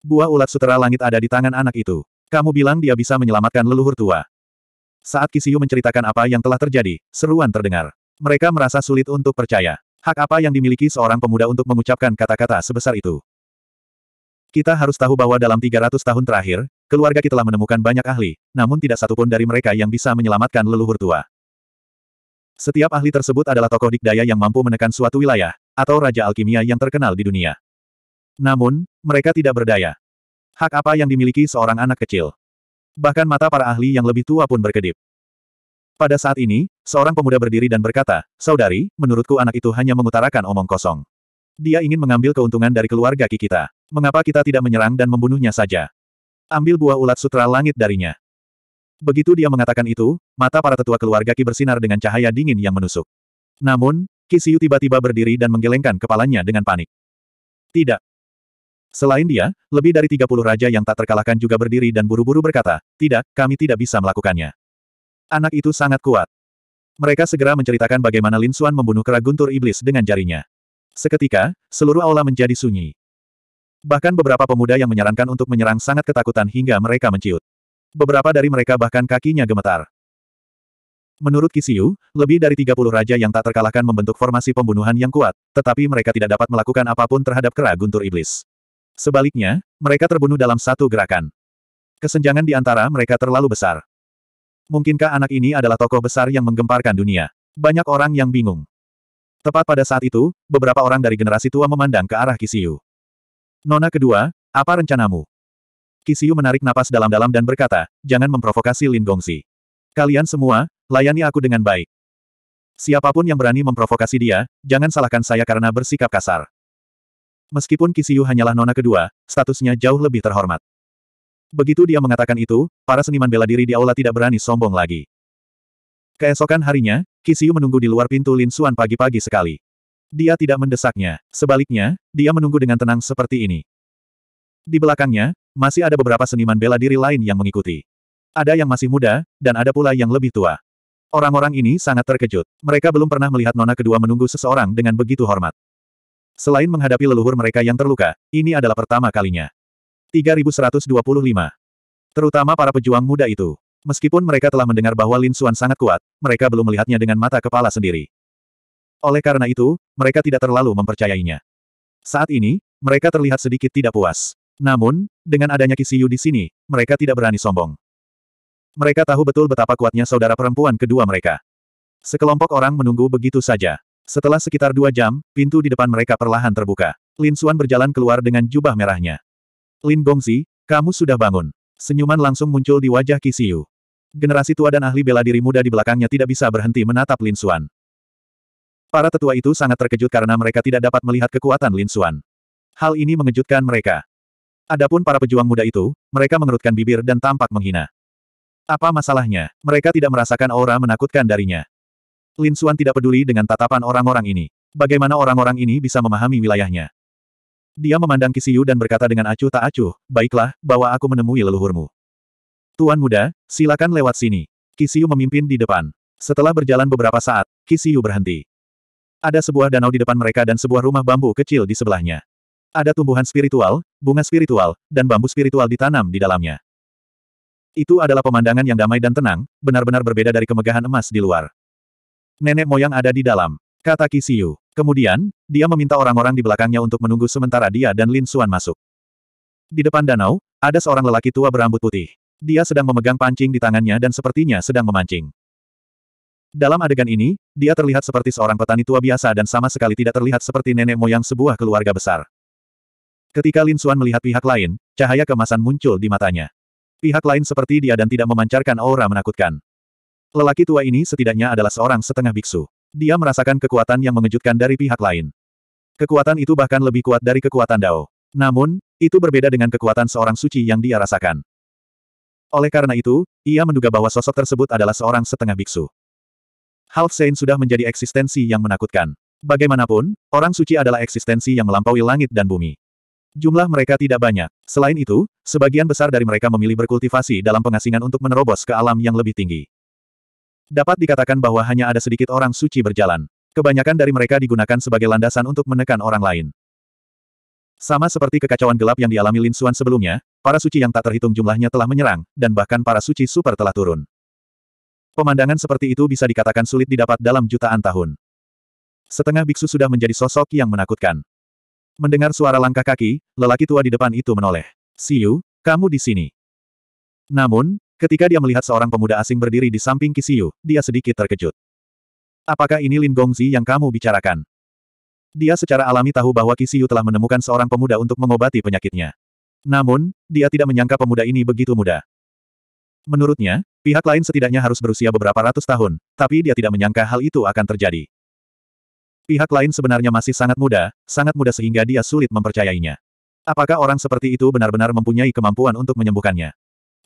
Buah ulat sutera langit ada di tangan anak itu. Kamu bilang dia bisa menyelamatkan leluhur tua. Saat Kisiu menceritakan apa yang telah terjadi, seruan terdengar. Mereka merasa sulit untuk percaya. Hak apa yang dimiliki seorang pemuda untuk mengucapkan kata-kata sebesar itu? Kita harus tahu bahwa dalam 300 tahun terakhir, Keluarga kita telah menemukan banyak ahli, namun tidak satupun dari mereka yang bisa menyelamatkan leluhur tua. Setiap ahli tersebut adalah tokoh dikdaya yang mampu menekan suatu wilayah, atau raja alkimia yang terkenal di dunia. Namun, mereka tidak berdaya. Hak apa yang dimiliki seorang anak kecil? Bahkan mata para ahli yang lebih tua pun berkedip. Pada saat ini, seorang pemuda berdiri dan berkata, Saudari, menurutku anak itu hanya mengutarakan omong kosong. Dia ingin mengambil keuntungan dari keluarga Kikita. Mengapa kita tidak menyerang dan membunuhnya saja? Ambil buah ulat sutra langit darinya. Begitu dia mengatakan itu, mata para tetua keluarga Ki bersinar dengan cahaya dingin yang menusuk. Namun, Ki Siu tiba-tiba berdiri dan menggelengkan kepalanya dengan panik. Tidak. Selain dia, lebih dari 30 raja yang tak terkalahkan juga berdiri dan buru-buru berkata, tidak, kami tidak bisa melakukannya. Anak itu sangat kuat. Mereka segera menceritakan bagaimana Lin Suan membunuh kera guntur iblis dengan jarinya. Seketika, seluruh aula menjadi sunyi. Bahkan beberapa pemuda yang menyarankan untuk menyerang sangat ketakutan hingga mereka menciut. Beberapa dari mereka bahkan kakinya gemetar. Menurut Kisiu, lebih dari 30 raja yang tak terkalahkan membentuk formasi pembunuhan yang kuat, tetapi mereka tidak dapat melakukan apapun terhadap kera guntur iblis. Sebaliknya, mereka terbunuh dalam satu gerakan. Kesenjangan di antara mereka terlalu besar. Mungkinkah anak ini adalah tokoh besar yang menggemparkan dunia? Banyak orang yang bingung. Tepat pada saat itu, beberapa orang dari generasi tua memandang ke arah Kisiu. Nona kedua, apa rencanamu? Kisiu menarik napas dalam-dalam dan berkata, jangan memprovokasi Lin Gongsi. Kalian semua, layani aku dengan baik. Siapapun yang berani memprovokasi dia, jangan salahkan saya karena bersikap kasar. Meskipun Kisiu hanyalah nona kedua, statusnya jauh lebih terhormat. Begitu dia mengatakan itu, para seniman bela diri di aula tidak berani sombong lagi. Keesokan harinya, Kisiu menunggu di luar pintu Lin Suan pagi-pagi sekali. Dia tidak mendesaknya. Sebaliknya, dia menunggu dengan tenang seperti ini. Di belakangnya, masih ada beberapa seniman bela diri lain yang mengikuti. Ada yang masih muda, dan ada pula yang lebih tua. Orang-orang ini sangat terkejut. Mereka belum pernah melihat nona kedua menunggu seseorang dengan begitu hormat. Selain menghadapi leluhur mereka yang terluka, ini adalah pertama kalinya. 3125. Terutama para pejuang muda itu. Meskipun mereka telah mendengar bahwa Lin Xuan sangat kuat, mereka belum melihatnya dengan mata kepala sendiri. Oleh karena itu, mereka tidak terlalu mempercayainya. Saat ini, mereka terlihat sedikit tidak puas. Namun, dengan adanya Kisiyu di sini, mereka tidak berani sombong. Mereka tahu betul betapa kuatnya saudara perempuan kedua mereka. Sekelompok orang menunggu begitu saja. Setelah sekitar dua jam, pintu di depan mereka perlahan terbuka. Lin Suan berjalan keluar dengan jubah merahnya. Lin Gongzi, kamu sudah bangun. Senyuman langsung muncul di wajah Kisiyu. Generasi tua dan ahli bela diri muda di belakangnya tidak bisa berhenti menatap Lin Suan. Para tetua itu sangat terkejut karena mereka tidak dapat melihat kekuatan Lin Xuan. Hal ini mengejutkan mereka. Adapun para pejuang muda itu, mereka mengerutkan bibir dan tampak menghina. Apa masalahnya? Mereka tidak merasakan aura menakutkan darinya. Lin Xuan tidak peduli dengan tatapan orang-orang ini. Bagaimana orang-orang ini bisa memahami wilayahnya? Dia memandang Kisiu dan berkata dengan acuh tak acuh, baiklah, bawa aku menemui leluhurmu. Tuan muda, silakan lewat sini. Kisiu memimpin di depan. Setelah berjalan beberapa saat, Kisiu berhenti. Ada sebuah danau di depan mereka dan sebuah rumah bambu kecil di sebelahnya. Ada tumbuhan spiritual, bunga spiritual, dan bambu spiritual ditanam di dalamnya. Itu adalah pemandangan yang damai dan tenang, benar-benar berbeda dari kemegahan emas di luar. Nenek moyang ada di dalam, kata Kisiu. Kemudian, dia meminta orang-orang di belakangnya untuk menunggu sementara dia dan Lin Suan masuk. Di depan danau, ada seorang lelaki tua berambut putih. Dia sedang memegang pancing di tangannya dan sepertinya sedang memancing. Dalam adegan ini, dia terlihat seperti seorang petani tua biasa dan sama sekali tidak terlihat seperti nenek moyang sebuah keluarga besar. Ketika Lin Xuan melihat pihak lain, cahaya kemasan muncul di matanya. Pihak lain seperti dia dan tidak memancarkan aura menakutkan. Lelaki tua ini setidaknya adalah seorang setengah biksu. Dia merasakan kekuatan yang mengejutkan dari pihak lain. Kekuatan itu bahkan lebih kuat dari kekuatan Dao. Namun, itu berbeda dengan kekuatan seorang suci yang dia rasakan. Oleh karena itu, ia menduga bahwa sosok tersebut adalah seorang setengah biksu. Half Saint sudah menjadi eksistensi yang menakutkan. Bagaimanapun, orang suci adalah eksistensi yang melampaui langit dan bumi. Jumlah mereka tidak banyak. Selain itu, sebagian besar dari mereka memilih berkultivasi dalam pengasingan untuk menerobos ke alam yang lebih tinggi. Dapat dikatakan bahwa hanya ada sedikit orang suci berjalan. Kebanyakan dari mereka digunakan sebagai landasan untuk menekan orang lain. Sama seperti kekacauan gelap yang dialami Lin Xuan sebelumnya, para suci yang tak terhitung jumlahnya telah menyerang, dan bahkan para suci super telah turun. Pemandangan seperti itu bisa dikatakan sulit didapat dalam jutaan tahun. Setengah biksu sudah menjadi sosok yang menakutkan. Mendengar suara langkah kaki, lelaki tua di depan itu menoleh. Siu, kamu di sini. Namun, ketika dia melihat seorang pemuda asing berdiri di samping Kisiu, dia sedikit terkejut. Apakah ini Lin Gongzi yang kamu bicarakan? Dia secara alami tahu bahwa Kisiu telah menemukan seorang pemuda untuk mengobati penyakitnya. Namun, dia tidak menyangka pemuda ini begitu muda. Menurutnya, pihak lain setidaknya harus berusia beberapa ratus tahun, tapi dia tidak menyangka hal itu akan terjadi. Pihak lain sebenarnya masih sangat muda, sangat muda sehingga dia sulit mempercayainya. Apakah orang seperti itu benar-benar mempunyai kemampuan untuk menyembuhkannya?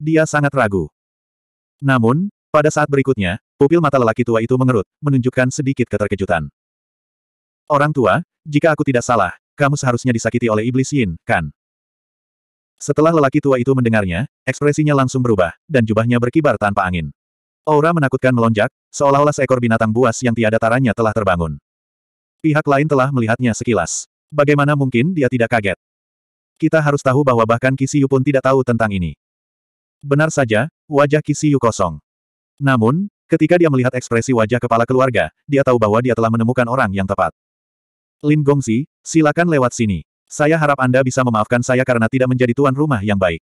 Dia sangat ragu. Namun, pada saat berikutnya, pupil mata lelaki tua itu mengerut, menunjukkan sedikit keterkejutan. Orang tua, jika aku tidak salah, kamu seharusnya disakiti oleh iblis Yin, kan? Setelah lelaki tua itu mendengarnya, ekspresinya langsung berubah, dan jubahnya berkibar tanpa angin. Aura menakutkan melonjak, seolah-olah seekor binatang buas yang tiada taranya telah terbangun. Pihak lain telah melihatnya sekilas. Bagaimana mungkin dia tidak kaget? Kita harus tahu bahwa bahkan Kisiyu pun tidak tahu tentang ini. Benar saja, wajah Kisiyu kosong. Namun, ketika dia melihat ekspresi wajah kepala keluarga, dia tahu bahwa dia telah menemukan orang yang tepat. Lin Gongzi, silakan lewat sini. Saya harap Anda bisa memaafkan saya karena tidak menjadi tuan rumah yang baik.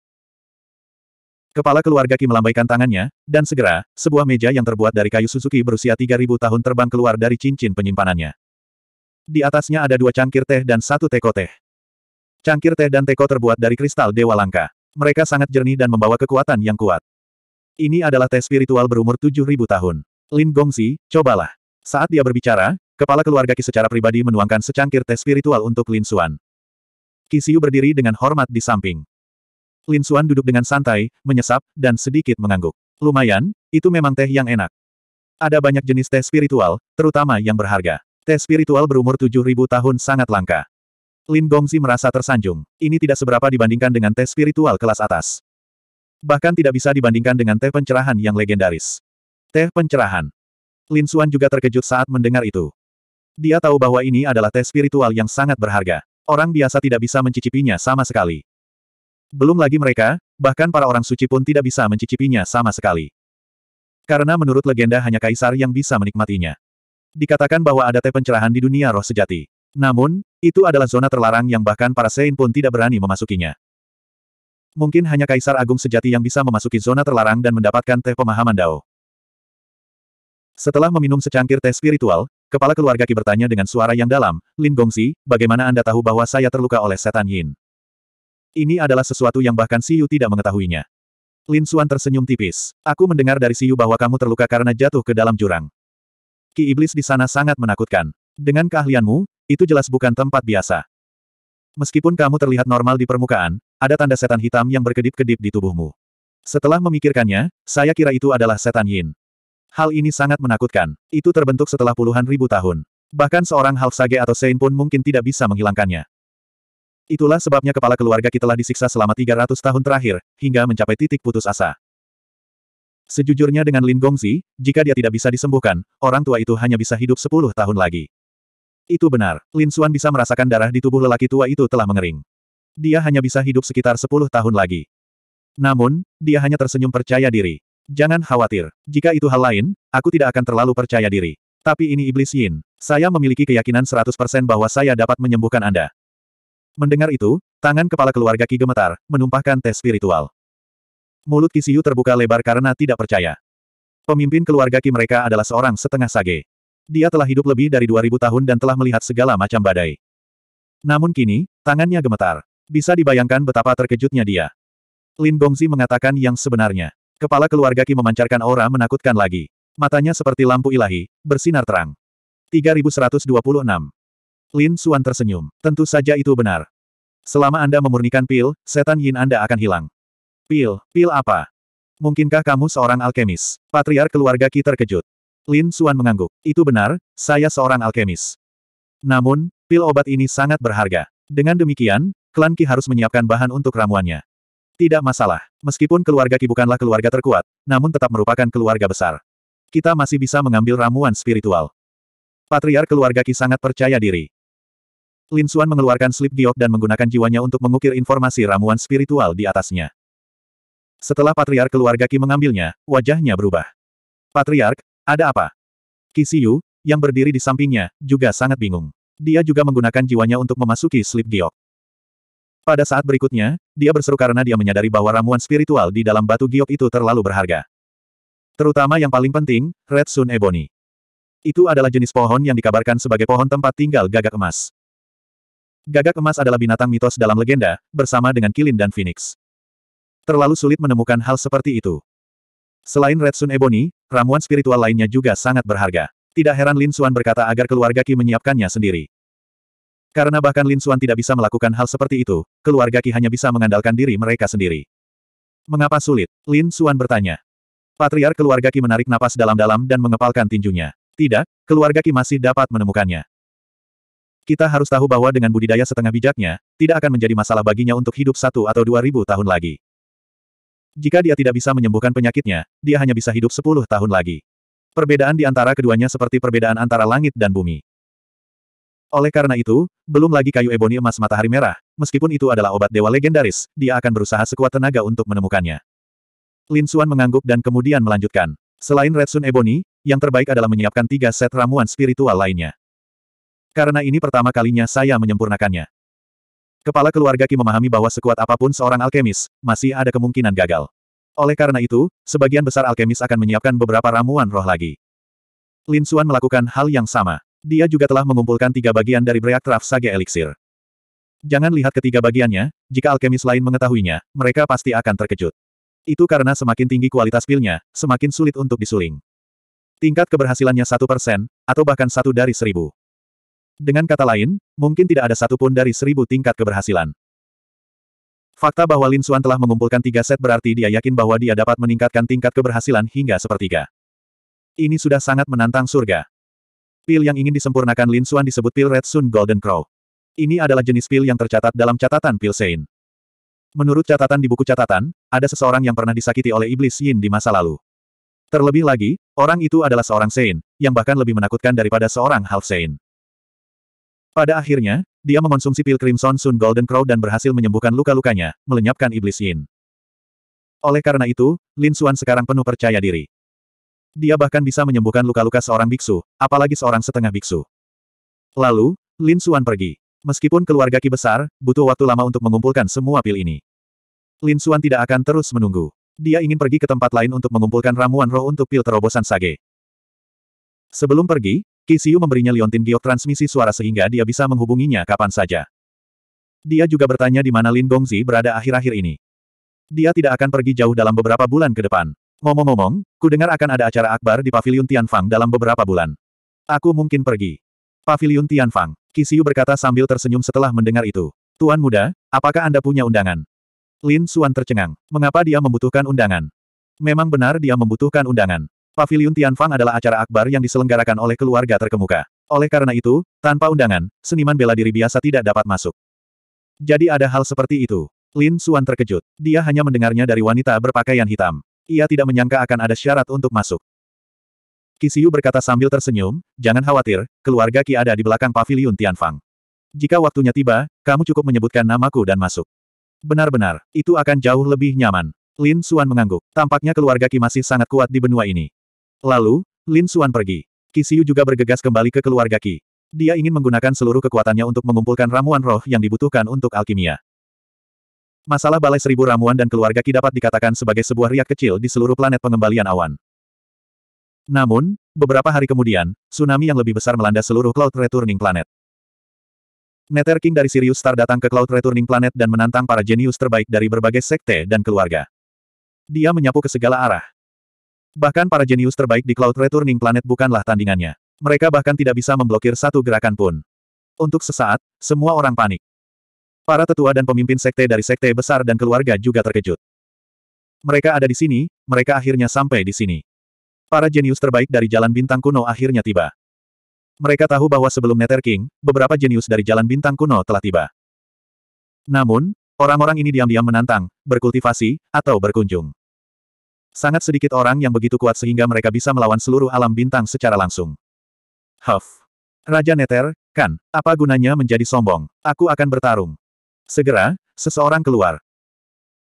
Kepala keluarga Ki melambaikan tangannya, dan segera, sebuah meja yang terbuat dari kayu Suzuki berusia 3000 tahun terbang keluar dari cincin penyimpanannya. Di atasnya ada dua cangkir teh dan satu teko teh. Cangkir teh dan teko terbuat dari kristal dewa langka. Mereka sangat jernih dan membawa kekuatan yang kuat. Ini adalah teh spiritual berumur 7000 tahun. Lin Gongzi, cobalah. Saat dia berbicara, kepala keluarga Ki secara pribadi menuangkan secangkir teh spiritual untuk Lin Xuan. Kisiu berdiri dengan hormat di samping. Lin Xuan duduk dengan santai, menyesap, dan sedikit mengangguk. Lumayan, itu memang teh yang enak. Ada banyak jenis teh spiritual, terutama yang berharga. Teh spiritual berumur 7.000 tahun sangat langka. Lin Gongzi merasa tersanjung. Ini tidak seberapa dibandingkan dengan teh spiritual kelas atas. Bahkan tidak bisa dibandingkan dengan teh pencerahan yang legendaris. Teh pencerahan. Lin Xuan juga terkejut saat mendengar itu. Dia tahu bahwa ini adalah teh spiritual yang sangat berharga. Orang biasa tidak bisa mencicipinya sama sekali. Belum lagi mereka, bahkan para orang suci pun tidak bisa mencicipinya sama sekali. Karena menurut legenda hanya kaisar yang bisa menikmatinya. Dikatakan bahwa ada teh pencerahan di dunia roh sejati. Namun, itu adalah zona terlarang yang bahkan para Sein pun tidak berani memasukinya. Mungkin hanya Kaisar Agung sejati yang bisa memasuki zona terlarang dan mendapatkan teh pemahaman Dao. Setelah meminum secangkir teh spiritual, Kepala keluarga Ki bertanya dengan suara yang dalam, Lin Gongzi, bagaimana Anda tahu bahwa saya terluka oleh setan Yin? Ini adalah sesuatu yang bahkan Siu tidak mengetahuinya. Lin Xuan tersenyum tipis. Aku mendengar dari Siu bahwa kamu terluka karena jatuh ke dalam jurang. Ki Iblis di sana sangat menakutkan. Dengan keahlianmu, itu jelas bukan tempat biasa. Meskipun kamu terlihat normal di permukaan, ada tanda setan hitam yang berkedip-kedip di tubuhmu. Setelah memikirkannya, saya kira itu adalah setan Yin. Hal ini sangat menakutkan. Itu terbentuk setelah puluhan ribu tahun. Bahkan seorang sage atau Sein pun mungkin tidak bisa menghilangkannya. Itulah sebabnya kepala keluarga kita telah disiksa selama 300 tahun terakhir, hingga mencapai titik putus asa. Sejujurnya dengan Lin Gongzi, jika dia tidak bisa disembuhkan, orang tua itu hanya bisa hidup 10 tahun lagi. Itu benar, Lin Xuan bisa merasakan darah di tubuh lelaki tua itu telah mengering. Dia hanya bisa hidup sekitar 10 tahun lagi. Namun, dia hanya tersenyum percaya diri. Jangan khawatir. Jika itu hal lain, aku tidak akan terlalu percaya diri. Tapi ini Iblis Yin. Saya memiliki keyakinan 100% bahwa saya dapat menyembuhkan Anda. Mendengar itu, tangan kepala keluarga Ki gemetar, menumpahkan tes spiritual. Mulut Kisiu terbuka lebar karena tidak percaya. Pemimpin keluarga Ki mereka adalah seorang setengah sage. Dia telah hidup lebih dari 2000 tahun dan telah melihat segala macam badai. Namun kini, tangannya gemetar. Bisa dibayangkan betapa terkejutnya dia. Lin Gongzi mengatakan yang sebenarnya. Kepala keluarga Ki memancarkan aura menakutkan lagi. Matanya seperti lampu ilahi, bersinar terang. 3126. Lin Suan tersenyum. Tentu saja itu benar. Selama Anda memurnikan pil, setan yin Anda akan hilang. Pil, pil apa? Mungkinkah kamu seorang alkemis? Patriar keluarga Ki terkejut. Lin Suan mengangguk. Itu benar, saya seorang alkemis. Namun, pil obat ini sangat berharga. Dengan demikian, klan Ki harus menyiapkan bahan untuk ramuannya. Tidak masalah. Meskipun keluarga Ki bukanlah keluarga terkuat, namun tetap merupakan keluarga besar. Kita masih bisa mengambil ramuan spiritual. Patriar keluarga Ki sangat percaya diri. Lin Xuan mengeluarkan slip giok dan menggunakan jiwanya untuk mengukir informasi ramuan spiritual di atasnya. Setelah Patriar keluarga Ki mengambilnya, wajahnya berubah. Patriark, ada apa? Qi Siyu, yang berdiri di sampingnya, juga sangat bingung. Dia juga menggunakan jiwanya untuk memasuki slip giok. Pada saat berikutnya, dia berseru karena dia menyadari bahwa ramuan spiritual di dalam batu giok itu terlalu berharga. Terutama yang paling penting, Red Sun Ebony. Itu adalah jenis pohon yang dikabarkan sebagai pohon tempat tinggal gagak emas. Gagak emas adalah binatang mitos dalam legenda, bersama dengan kilin dan phoenix. Terlalu sulit menemukan hal seperti itu. Selain Red Sun Ebony, ramuan spiritual lainnya juga sangat berharga. Tidak heran Lin Suan berkata agar keluarga Ki menyiapkannya sendiri. Karena bahkan Lin Xuan tidak bisa melakukan hal seperti itu, keluarga Qi hanya bisa mengandalkan diri mereka sendiri. Mengapa sulit? Lin Xuan bertanya. Patriar keluarga Qi menarik napas dalam-dalam dan mengepalkan tinjunya. Tidak, keluarga Qi masih dapat menemukannya. Kita harus tahu bahwa dengan budidaya setengah bijaknya, tidak akan menjadi masalah baginya untuk hidup satu atau dua ribu tahun lagi. Jika dia tidak bisa menyembuhkan penyakitnya, dia hanya bisa hidup sepuluh tahun lagi. Perbedaan di antara keduanya seperti perbedaan antara langit dan bumi. Oleh karena itu, belum lagi kayu eboni emas matahari merah, meskipun itu adalah obat dewa legendaris, dia akan berusaha sekuat tenaga untuk menemukannya. Lin Xuan mengangguk dan kemudian melanjutkan. Selain Red Sun Ebony, yang terbaik adalah menyiapkan tiga set ramuan spiritual lainnya. Karena ini pertama kalinya saya menyempurnakannya. Kepala keluarga Ki memahami bahwa sekuat apapun seorang alkemis, masih ada kemungkinan gagal. Oleh karena itu, sebagian besar alkemis akan menyiapkan beberapa ramuan roh lagi. Lin Xuan melakukan hal yang sama. Dia juga telah mengumpulkan tiga bagian dari break Traf Sage Elixir. Jangan lihat ketiga bagiannya, jika alkemis lain mengetahuinya, mereka pasti akan terkejut. Itu karena semakin tinggi kualitas pilnya, semakin sulit untuk disuling. Tingkat keberhasilannya satu persen, atau bahkan satu dari seribu. Dengan kata lain, mungkin tidak ada satupun dari seribu tingkat keberhasilan. Fakta bahwa Lin Xuan telah mengumpulkan tiga set berarti dia yakin bahwa dia dapat meningkatkan tingkat keberhasilan hingga sepertiga. Ini sudah sangat menantang surga. Pil yang ingin disempurnakan Lin Xuan disebut pil Red Sun Golden Crow. Ini adalah jenis pil yang tercatat dalam catatan pil Sein. Menurut catatan di buku catatan, ada seseorang yang pernah disakiti oleh iblis Yin di masa lalu. Terlebih lagi, orang itu adalah seorang Sein, yang bahkan lebih menakutkan daripada seorang Half Sein. Pada akhirnya, dia mengonsumsi pil Crimson Sun Golden Crow dan berhasil menyembuhkan luka-lukanya, melenyapkan iblis Yin. Oleh karena itu, Lin Xuan sekarang penuh percaya diri. Dia bahkan bisa menyembuhkan luka-luka seorang biksu, apalagi seorang setengah biksu. Lalu, Lin Xuan pergi. Meskipun keluarga Ki besar, butuh waktu lama untuk mengumpulkan semua pil ini. Lin Xuan tidak akan terus menunggu. Dia ingin pergi ke tempat lain untuk mengumpulkan ramuan roh untuk pil terobosan sage. Sebelum pergi, Siu memberinya liontin giok transmisi suara sehingga dia bisa menghubunginya kapan saja. Dia juga bertanya di mana Lin Gongzi berada akhir-akhir ini. Dia tidak akan pergi jauh dalam beberapa bulan ke depan. Ngomong-ngomong, ku dengar akan ada acara akbar di Paviliun Tianfang dalam beberapa bulan. Aku mungkin pergi. Paviliun Tianfang, Kisiu berkata sambil tersenyum setelah mendengar itu. Tuan muda, apakah Anda punya undangan? Lin Suan tercengang. Mengapa dia membutuhkan undangan? Memang benar dia membutuhkan undangan. Paviliun Tianfang adalah acara akbar yang diselenggarakan oleh keluarga terkemuka. Oleh karena itu, tanpa undangan, seniman bela diri biasa tidak dapat masuk. Jadi ada hal seperti itu. Lin Suan terkejut. Dia hanya mendengarnya dari wanita berpakaian hitam. Ia tidak menyangka akan ada syarat untuk masuk. Kisiu berkata sambil tersenyum, jangan khawatir, keluarga Ki ada di belakang pavilion Tianfang. Jika waktunya tiba, kamu cukup menyebutkan namaku dan masuk. Benar-benar, itu akan jauh lebih nyaman. Lin Xuan mengangguk. Tampaknya keluarga Ki masih sangat kuat di benua ini. Lalu, Lin Xuan pergi. Kisiu juga bergegas kembali ke keluarga Ki. Dia ingin menggunakan seluruh kekuatannya untuk mengumpulkan ramuan roh yang dibutuhkan untuk alkimia. Masalah Balai Seribu Ramuan dan keluarga Ki dapat dikatakan sebagai sebuah riak kecil di seluruh planet pengembalian awan. Namun, beberapa hari kemudian, tsunami yang lebih besar melanda seluruh Cloud Returning Planet. Nether King dari Sirius Star datang ke Cloud Returning Planet dan menantang para jenius terbaik dari berbagai sekte dan keluarga. Dia menyapu ke segala arah. Bahkan para jenius terbaik di Cloud Returning Planet bukanlah tandingannya. Mereka bahkan tidak bisa memblokir satu gerakan pun. Untuk sesaat, semua orang panik. Para tetua dan pemimpin sekte dari sekte besar dan keluarga juga terkejut. Mereka ada di sini, mereka akhirnya sampai di sini. Para jenius terbaik dari Jalan Bintang Kuno akhirnya tiba. Mereka tahu bahwa sebelum Nether King, beberapa jenius dari Jalan Bintang Kuno telah tiba. Namun, orang-orang ini diam-diam menantang, berkultivasi, atau berkunjung. Sangat sedikit orang yang begitu kuat sehingga mereka bisa melawan seluruh alam bintang secara langsung. Huff. Raja Nether, kan, apa gunanya menjadi sombong? Aku akan bertarung. Segera, seseorang keluar.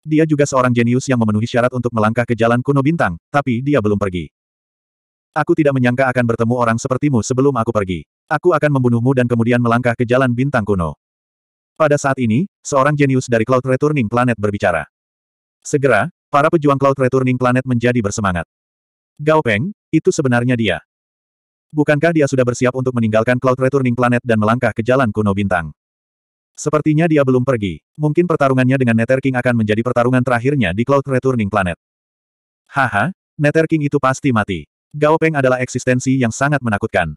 Dia juga seorang jenius yang memenuhi syarat untuk melangkah ke jalan kuno bintang, tapi dia belum pergi. Aku tidak menyangka akan bertemu orang sepertimu sebelum aku pergi. Aku akan membunuhmu dan kemudian melangkah ke jalan bintang kuno. Pada saat ini, seorang jenius dari Cloud Returning Planet berbicara. Segera, para pejuang Cloud Returning Planet menjadi bersemangat. Gao Peng, itu sebenarnya dia. Bukankah dia sudah bersiap untuk meninggalkan Cloud Returning Planet dan melangkah ke jalan kuno bintang? Sepertinya dia belum pergi. Mungkin pertarungannya dengan Nether King akan menjadi pertarungan terakhirnya di Cloud Returning Planet. Haha, Nether King itu pasti mati. Gao Peng adalah eksistensi yang sangat menakutkan.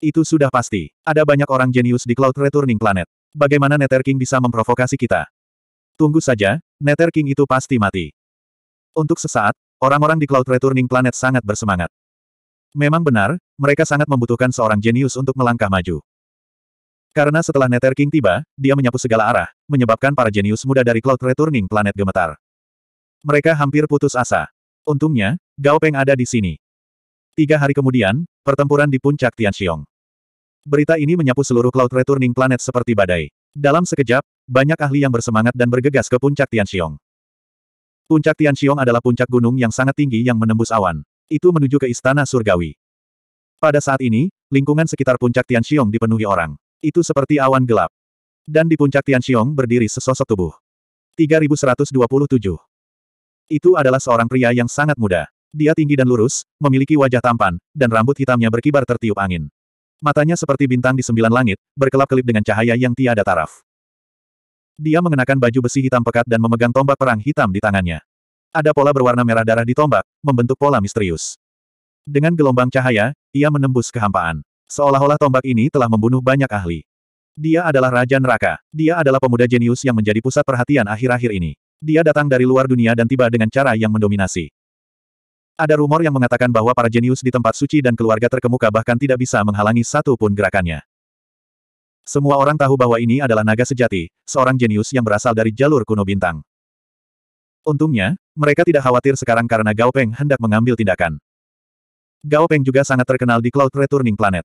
Itu sudah pasti. Ada banyak orang jenius di Cloud Returning Planet. Bagaimana Nether King bisa memprovokasi kita? Tunggu saja, Nether King itu pasti mati. Untuk sesaat, orang-orang di Cloud Returning Planet sangat bersemangat. Memang benar, mereka sangat membutuhkan seorang jenius untuk melangkah maju. Karena setelah Nether King tiba, dia menyapu segala arah, menyebabkan para jenius muda dari Cloud Returning planet gemetar. Mereka hampir putus asa. Untungnya, Gao Peng ada di sini. Tiga hari kemudian, pertempuran di puncak Tianxiong. Berita ini menyapu seluruh Cloud Returning planet seperti badai. Dalam sekejap, banyak ahli yang bersemangat dan bergegas ke puncak Tianxiong. Puncak Tianxiong adalah puncak gunung yang sangat tinggi yang menembus awan. Itu menuju ke Istana Surgawi. Pada saat ini, lingkungan sekitar puncak Tianxiong dipenuhi orang. Itu seperti awan gelap. Dan di puncak Tianxiong berdiri sesosok tubuh. 3127. Itu adalah seorang pria yang sangat muda. Dia tinggi dan lurus, memiliki wajah tampan, dan rambut hitamnya berkibar tertiup angin. Matanya seperti bintang di sembilan langit, berkelap-kelip dengan cahaya yang tiada taraf. Dia mengenakan baju besi hitam pekat dan memegang tombak perang hitam di tangannya. Ada pola berwarna merah darah di tombak, membentuk pola misterius. Dengan gelombang cahaya, ia menembus kehampaan. Seolah-olah tombak ini telah membunuh banyak ahli. Dia adalah Raja Neraka. Dia adalah pemuda jenius yang menjadi pusat perhatian akhir-akhir ini. Dia datang dari luar dunia dan tiba dengan cara yang mendominasi. Ada rumor yang mengatakan bahwa para jenius di tempat suci dan keluarga terkemuka bahkan tidak bisa menghalangi satu pun gerakannya. Semua orang tahu bahwa ini adalah naga sejati, seorang jenius yang berasal dari jalur kuno bintang. Untungnya, mereka tidak khawatir sekarang karena Gao Peng hendak mengambil tindakan. Gao Peng juga sangat terkenal di Cloud Returning Planet.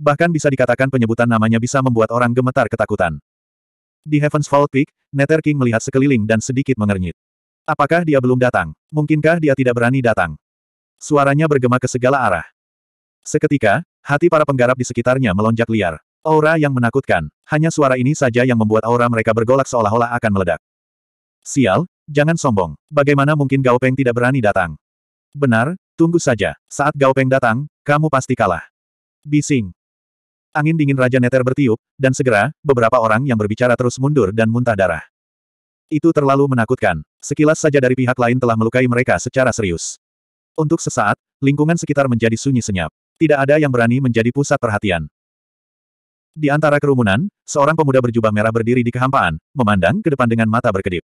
Bahkan bisa dikatakan penyebutan namanya bisa membuat orang gemetar ketakutan. Di Heaven's Fall Peak, Nether King melihat sekeliling dan sedikit mengernyit. Apakah dia belum datang? Mungkinkah dia tidak berani datang? Suaranya bergema ke segala arah. Seketika, hati para penggarap di sekitarnya melonjak liar. Aura yang menakutkan. Hanya suara ini saja yang membuat aura mereka bergolak seolah-olah akan meledak. Sial, jangan sombong. Bagaimana mungkin Gao Peng tidak berani datang? Benar, tunggu saja. Saat Gao Peng datang, kamu pasti kalah. Bising. Angin dingin Raja Neter bertiup, dan segera, beberapa orang yang berbicara terus mundur dan muntah darah. Itu terlalu menakutkan. Sekilas saja dari pihak lain telah melukai mereka secara serius. Untuk sesaat, lingkungan sekitar menjadi sunyi senyap. Tidak ada yang berani menjadi pusat perhatian. Di antara kerumunan, seorang pemuda berjubah merah berdiri di kehampaan, memandang ke depan dengan mata berkedip.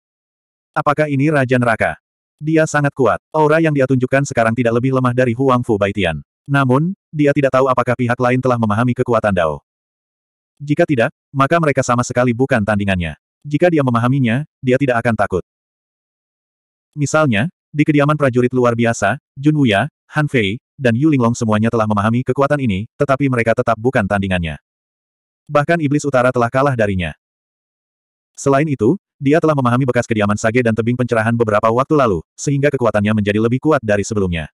Apakah ini Raja Neraka? Dia sangat kuat. Aura yang dia tunjukkan sekarang tidak lebih lemah dari Huang Fu Baitian. Namun, dia tidak tahu apakah pihak lain telah memahami kekuatan Dao. Jika tidak, maka mereka sama sekali bukan tandingannya. Jika dia memahaminya, dia tidak akan takut. Misalnya, di kediaman prajurit luar biasa, Jun Wuya, Han Fei, dan Yu Linglong semuanya telah memahami kekuatan ini, tetapi mereka tetap bukan tandingannya. Bahkan Iblis Utara telah kalah darinya. Selain itu, dia telah memahami bekas kediaman Sage dan tebing pencerahan beberapa waktu lalu, sehingga kekuatannya menjadi lebih kuat dari sebelumnya.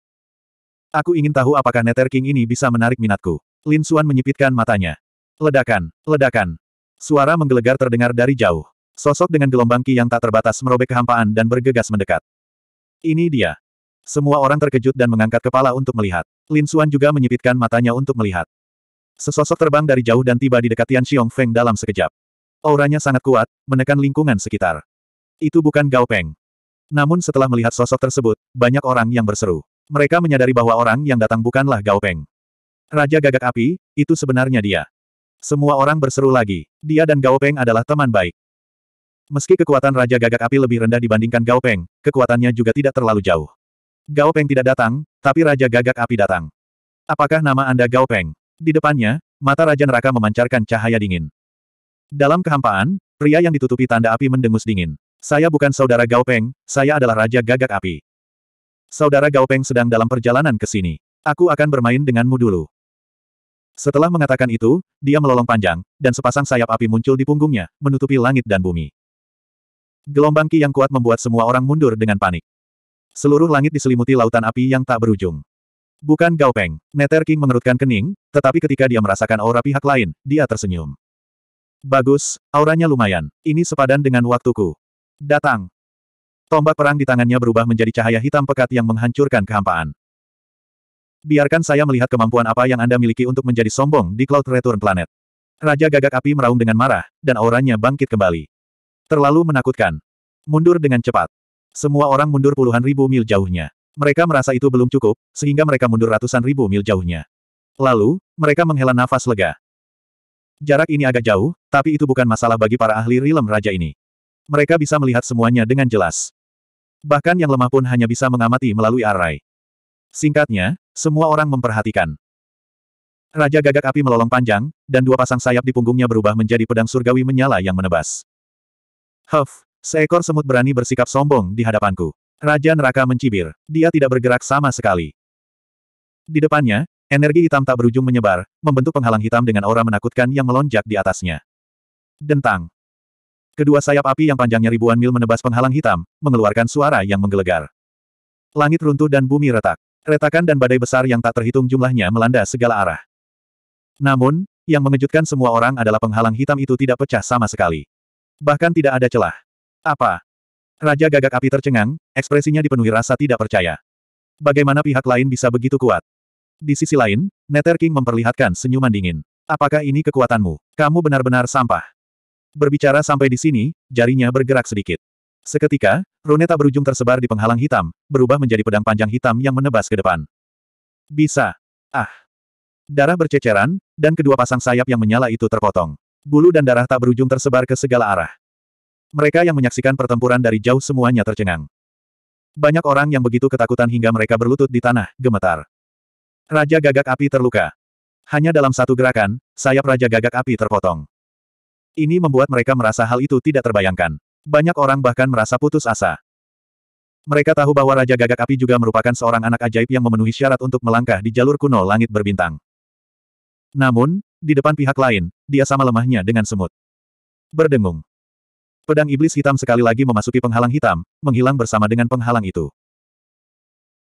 Aku ingin tahu apakah Nether King ini bisa menarik minatku. Lin Suan menyipitkan matanya. Ledakan, ledakan. Suara menggelegar terdengar dari jauh. Sosok dengan gelombang ki yang tak terbatas merobek kehampaan dan bergegas mendekat. Ini dia. Semua orang terkejut dan mengangkat kepala untuk melihat. Lin Suan juga menyipitkan matanya untuk melihat. Sesosok terbang dari jauh dan tiba di dekat Tian Xiong Feng dalam sekejap. Auranya sangat kuat, menekan lingkungan sekitar. Itu bukan Gao Peng. Namun setelah melihat sosok tersebut, banyak orang yang berseru. Mereka menyadari bahwa orang yang datang bukanlah Gao Peng. Raja gagak api, itu sebenarnya dia. Semua orang berseru lagi. Dia dan Gao Peng adalah teman baik. Meski kekuatan Raja Gagak Api lebih rendah dibandingkan Gao Peng, kekuatannya juga tidak terlalu jauh. Gao Peng tidak datang, tapi Raja Gagak Api datang. Apakah nama Anda Gao Peng? Di depannya, mata Raja Neraka memancarkan cahaya dingin. Dalam kehampaan, pria yang ditutupi tanda api mendengus dingin. Saya bukan saudara Gao Peng, saya adalah Raja Gagak Api. Saudara Gao Peng sedang dalam perjalanan ke sini. Aku akan bermain denganmu dulu. Setelah mengatakan itu, dia melolong panjang, dan sepasang sayap api muncul di punggungnya, menutupi langit dan bumi. Gelombang ki yang kuat membuat semua orang mundur dengan panik. Seluruh langit diselimuti lautan api yang tak berujung. Bukan Gao Peng, Nether King mengerutkan kening, tetapi ketika dia merasakan aura pihak lain, dia tersenyum. Bagus, auranya lumayan. Ini sepadan dengan waktuku. Datang. Tombak perang di tangannya berubah menjadi cahaya hitam pekat yang menghancurkan kehampaan. Biarkan saya melihat kemampuan apa yang Anda miliki untuk menjadi sombong di Cloud Return Planet. Raja gagak api meraung dengan marah, dan auranya bangkit kembali. Terlalu menakutkan. Mundur dengan cepat. Semua orang mundur puluhan ribu mil jauhnya. Mereka merasa itu belum cukup, sehingga mereka mundur ratusan ribu mil jauhnya. Lalu, mereka menghela nafas lega. Jarak ini agak jauh, tapi itu bukan masalah bagi para ahli rilem raja ini. Mereka bisa melihat semuanya dengan jelas. Bahkan yang lemah pun hanya bisa mengamati melalui arai. Singkatnya, semua orang memperhatikan. Raja gagak api melolong panjang, dan dua pasang sayap di punggungnya berubah menjadi pedang surgawi menyala yang menebas. Huff, seekor semut berani bersikap sombong di hadapanku. Raja neraka mencibir, dia tidak bergerak sama sekali. Di depannya, energi hitam tak berujung menyebar, membentuk penghalang hitam dengan aura menakutkan yang melonjak di atasnya. Dentang. Kedua sayap api yang panjangnya ribuan mil menebas penghalang hitam, mengeluarkan suara yang menggelegar. Langit runtuh dan bumi retak. Retakan dan badai besar yang tak terhitung jumlahnya melanda segala arah. Namun, yang mengejutkan semua orang adalah penghalang hitam itu tidak pecah sama sekali. Bahkan tidak ada celah. Apa? Raja gagak api tercengang, ekspresinya dipenuhi rasa tidak percaya. Bagaimana pihak lain bisa begitu kuat? Di sisi lain, Nether King memperlihatkan senyuman dingin. Apakah ini kekuatanmu? Kamu benar-benar sampah. Berbicara sampai di sini, jarinya bergerak sedikit. Seketika, rune tak berujung tersebar di penghalang hitam, berubah menjadi pedang panjang hitam yang menebas ke depan. Bisa. Ah. Darah berceceran, dan kedua pasang sayap yang menyala itu terpotong. Bulu dan darah tak berujung tersebar ke segala arah. Mereka yang menyaksikan pertempuran dari jauh semuanya tercengang. Banyak orang yang begitu ketakutan hingga mereka berlutut di tanah, gemetar. Raja gagak api terluka. Hanya dalam satu gerakan, sayap Raja gagak api terpotong. Ini membuat mereka merasa hal itu tidak terbayangkan. Banyak orang bahkan merasa putus asa. Mereka tahu bahwa Raja Gagak Api juga merupakan seorang anak ajaib yang memenuhi syarat untuk melangkah di jalur kuno langit berbintang. Namun, di depan pihak lain, dia sama lemahnya dengan semut. Berdengung. Pedang iblis hitam sekali lagi memasuki penghalang hitam, menghilang bersama dengan penghalang itu.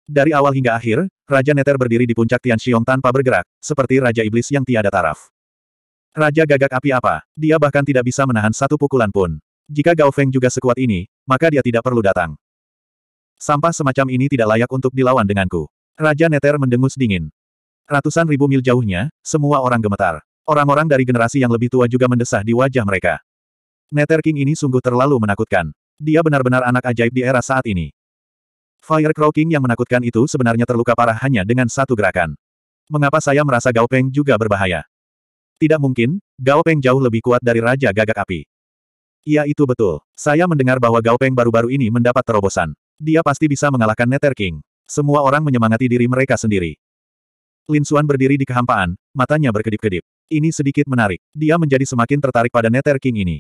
Dari awal hingga akhir, Raja Neter berdiri di puncak Tian Xiong tanpa bergerak, seperti Raja Iblis yang tiada taraf. Raja gagak api apa? Dia bahkan tidak bisa menahan satu pukulan pun. Jika Gao Feng juga sekuat ini, maka dia tidak perlu datang. Sampah semacam ini tidak layak untuk dilawan denganku. Raja Neter mendengus dingin. Ratusan ribu mil jauhnya, semua orang gemetar. Orang-orang dari generasi yang lebih tua juga mendesah di wajah mereka. Neter King ini sungguh terlalu menakutkan. Dia benar-benar anak ajaib di era saat ini. Fire Crow King yang menakutkan itu sebenarnya terluka parah hanya dengan satu gerakan. Mengapa saya merasa Gao Peng juga berbahaya? Tidak mungkin, Gao Peng jauh lebih kuat dari Raja Gagak Api. Iya itu betul. Saya mendengar bahwa Gao Peng baru-baru ini mendapat terobosan. Dia pasti bisa mengalahkan Nether King. Semua orang menyemangati diri mereka sendiri. Lin Xuan berdiri di kehampaan, matanya berkedip-kedip. Ini sedikit menarik. Dia menjadi semakin tertarik pada Nether King ini.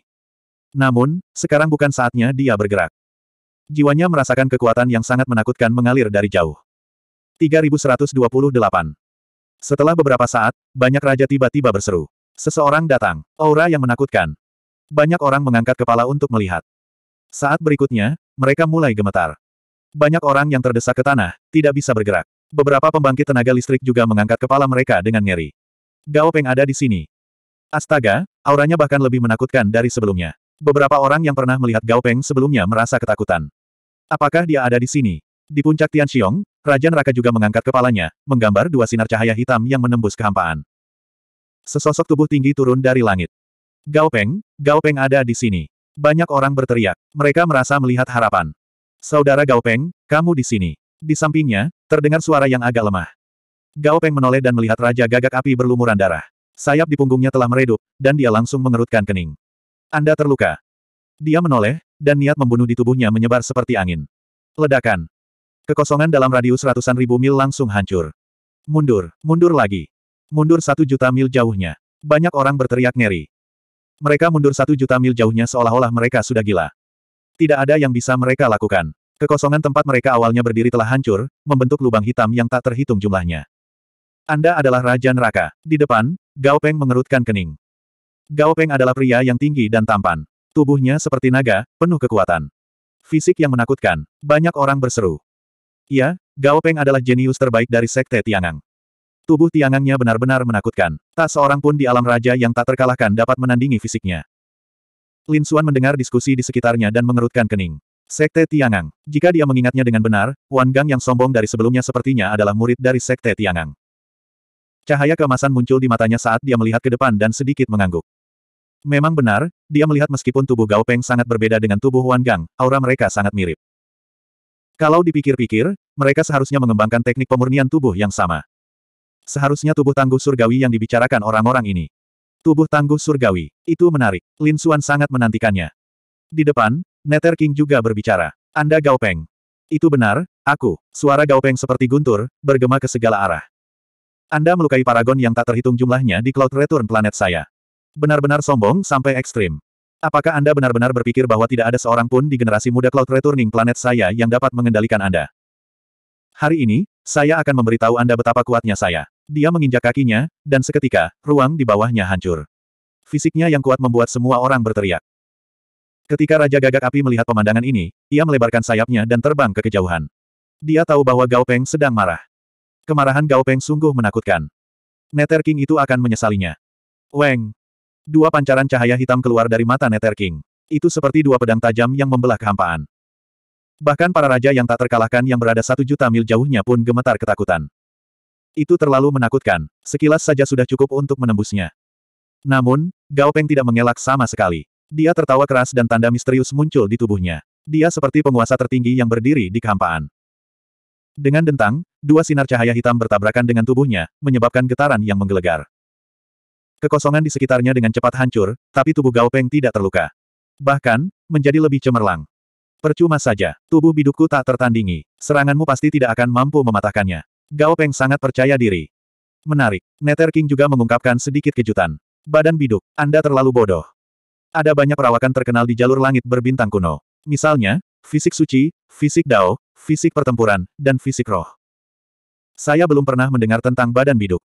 Namun, sekarang bukan saatnya dia bergerak. Jiwanya merasakan kekuatan yang sangat menakutkan mengalir dari jauh. 3128 setelah beberapa saat, banyak raja tiba-tiba berseru. Seseorang datang. Aura yang menakutkan. Banyak orang mengangkat kepala untuk melihat. Saat berikutnya, mereka mulai gemetar. Banyak orang yang terdesak ke tanah, tidak bisa bergerak. Beberapa pembangkit tenaga listrik juga mengangkat kepala mereka dengan ngeri. Gao Peng ada di sini. Astaga, auranya bahkan lebih menakutkan dari sebelumnya. Beberapa orang yang pernah melihat Gao Peng sebelumnya merasa ketakutan. Apakah dia ada di sini? Di puncak Tian Xiong, Raja Neraka juga mengangkat kepalanya, menggambar dua sinar cahaya hitam yang menembus kehampaan. Sesosok tubuh tinggi turun dari langit. Gao Peng, Gao Peng ada di sini. Banyak orang berteriak. Mereka merasa melihat harapan. Saudara Gao Peng, kamu di sini. Di sampingnya, terdengar suara yang agak lemah. Gao Peng menoleh dan melihat Raja Gagak Api berlumuran darah. Sayap di punggungnya telah meredup, dan dia langsung mengerutkan kening. Anda terluka. Dia menoleh, dan niat membunuh di tubuhnya menyebar seperti angin. Ledakan. Kekosongan dalam radius ratusan ribu mil langsung hancur. Mundur, mundur lagi. Mundur satu juta mil jauhnya. Banyak orang berteriak ngeri. Mereka mundur satu juta mil jauhnya seolah-olah mereka sudah gila. Tidak ada yang bisa mereka lakukan. Kekosongan tempat mereka awalnya berdiri telah hancur, membentuk lubang hitam yang tak terhitung jumlahnya. Anda adalah Raja Neraka. Di depan, Gao Peng mengerutkan kening. Gao Peng adalah pria yang tinggi dan tampan. Tubuhnya seperti naga, penuh kekuatan. Fisik yang menakutkan. Banyak orang berseru. Iya, Gao Peng adalah jenius terbaik dari Sekte Tiangang. Tubuh Tiangangnya benar-benar menakutkan. Tak seorang pun di alam raja yang tak terkalahkan dapat menandingi fisiknya. Lin Xuan mendengar diskusi di sekitarnya dan mengerutkan kening. Sekte Tiangang. Jika dia mengingatnya dengan benar, Wan Gang yang sombong dari sebelumnya sepertinya adalah murid dari Sekte Tiangang. Cahaya keemasan muncul di matanya saat dia melihat ke depan dan sedikit mengangguk. Memang benar, dia melihat meskipun tubuh Gao Peng sangat berbeda dengan tubuh Wan Gang, aura mereka sangat mirip. Kalau dipikir-pikir, mereka seharusnya mengembangkan teknik pemurnian tubuh yang sama. Seharusnya tubuh tangguh surgawi yang dibicarakan orang-orang ini. Tubuh tangguh surgawi, itu menarik. Lin Xuan sangat menantikannya. Di depan, Nether King juga berbicara. Anda Gao Peng, Itu benar, aku. Suara Gao Peng seperti guntur, bergema ke segala arah. Anda melukai paragon yang tak terhitung jumlahnya di Cloud Return planet saya. Benar-benar sombong sampai ekstrim. Apakah Anda benar-benar berpikir bahwa tidak ada seorang pun di generasi muda Cloud Returning planet saya yang dapat mengendalikan Anda? Hari ini, saya akan memberitahu Anda betapa kuatnya saya. Dia menginjak kakinya, dan seketika, ruang di bawahnya hancur. Fisiknya yang kuat membuat semua orang berteriak. Ketika Raja Gagak Api melihat pemandangan ini, ia melebarkan sayapnya dan terbang ke kejauhan. Dia tahu bahwa Gao Peng sedang marah. Kemarahan Gao Peng sungguh menakutkan. Nether King itu akan menyesalinya. Weng, Dua pancaran cahaya hitam keluar dari mata Nether King. Itu seperti dua pedang tajam yang membelah kehampaan. Bahkan para raja yang tak terkalahkan yang berada satu juta mil jauhnya pun gemetar ketakutan. Itu terlalu menakutkan, sekilas saja sudah cukup untuk menembusnya. Namun, Gao Peng tidak mengelak sama sekali. Dia tertawa keras dan tanda misterius muncul di tubuhnya. Dia seperti penguasa tertinggi yang berdiri di kehampaan. Dengan dentang, dua sinar cahaya hitam bertabrakan dengan tubuhnya, menyebabkan getaran yang menggelegar. Kekosongan di sekitarnya dengan cepat hancur, tapi tubuh Gao Peng tidak terluka. Bahkan, menjadi lebih cemerlang. Percuma saja, tubuh bidukku tak tertandingi. Seranganmu pasti tidak akan mampu mematahkannya. Gao Peng sangat percaya diri. Menarik, Nether King juga mengungkapkan sedikit kejutan. Badan biduk, Anda terlalu bodoh. Ada banyak perawakan terkenal di jalur langit berbintang kuno. Misalnya, fisik suci, fisik dao, fisik pertempuran, dan fisik roh. Saya belum pernah mendengar tentang badan biduk.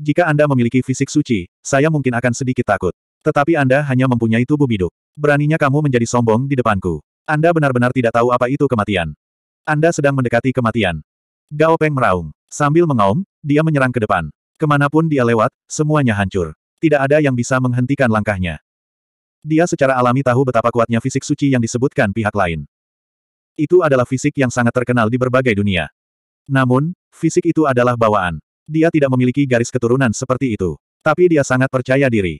Jika Anda memiliki fisik suci, saya mungkin akan sedikit takut. Tetapi Anda hanya mempunyai tubuh biduk. Beraninya kamu menjadi sombong di depanku. Anda benar-benar tidak tahu apa itu kematian. Anda sedang mendekati kematian. Gao Peng meraung. Sambil mengaum, dia menyerang ke depan. Kemanapun dia lewat, semuanya hancur. Tidak ada yang bisa menghentikan langkahnya. Dia secara alami tahu betapa kuatnya fisik suci yang disebutkan pihak lain. Itu adalah fisik yang sangat terkenal di berbagai dunia. Namun, fisik itu adalah bawaan. Dia tidak memiliki garis keturunan seperti itu. Tapi dia sangat percaya diri.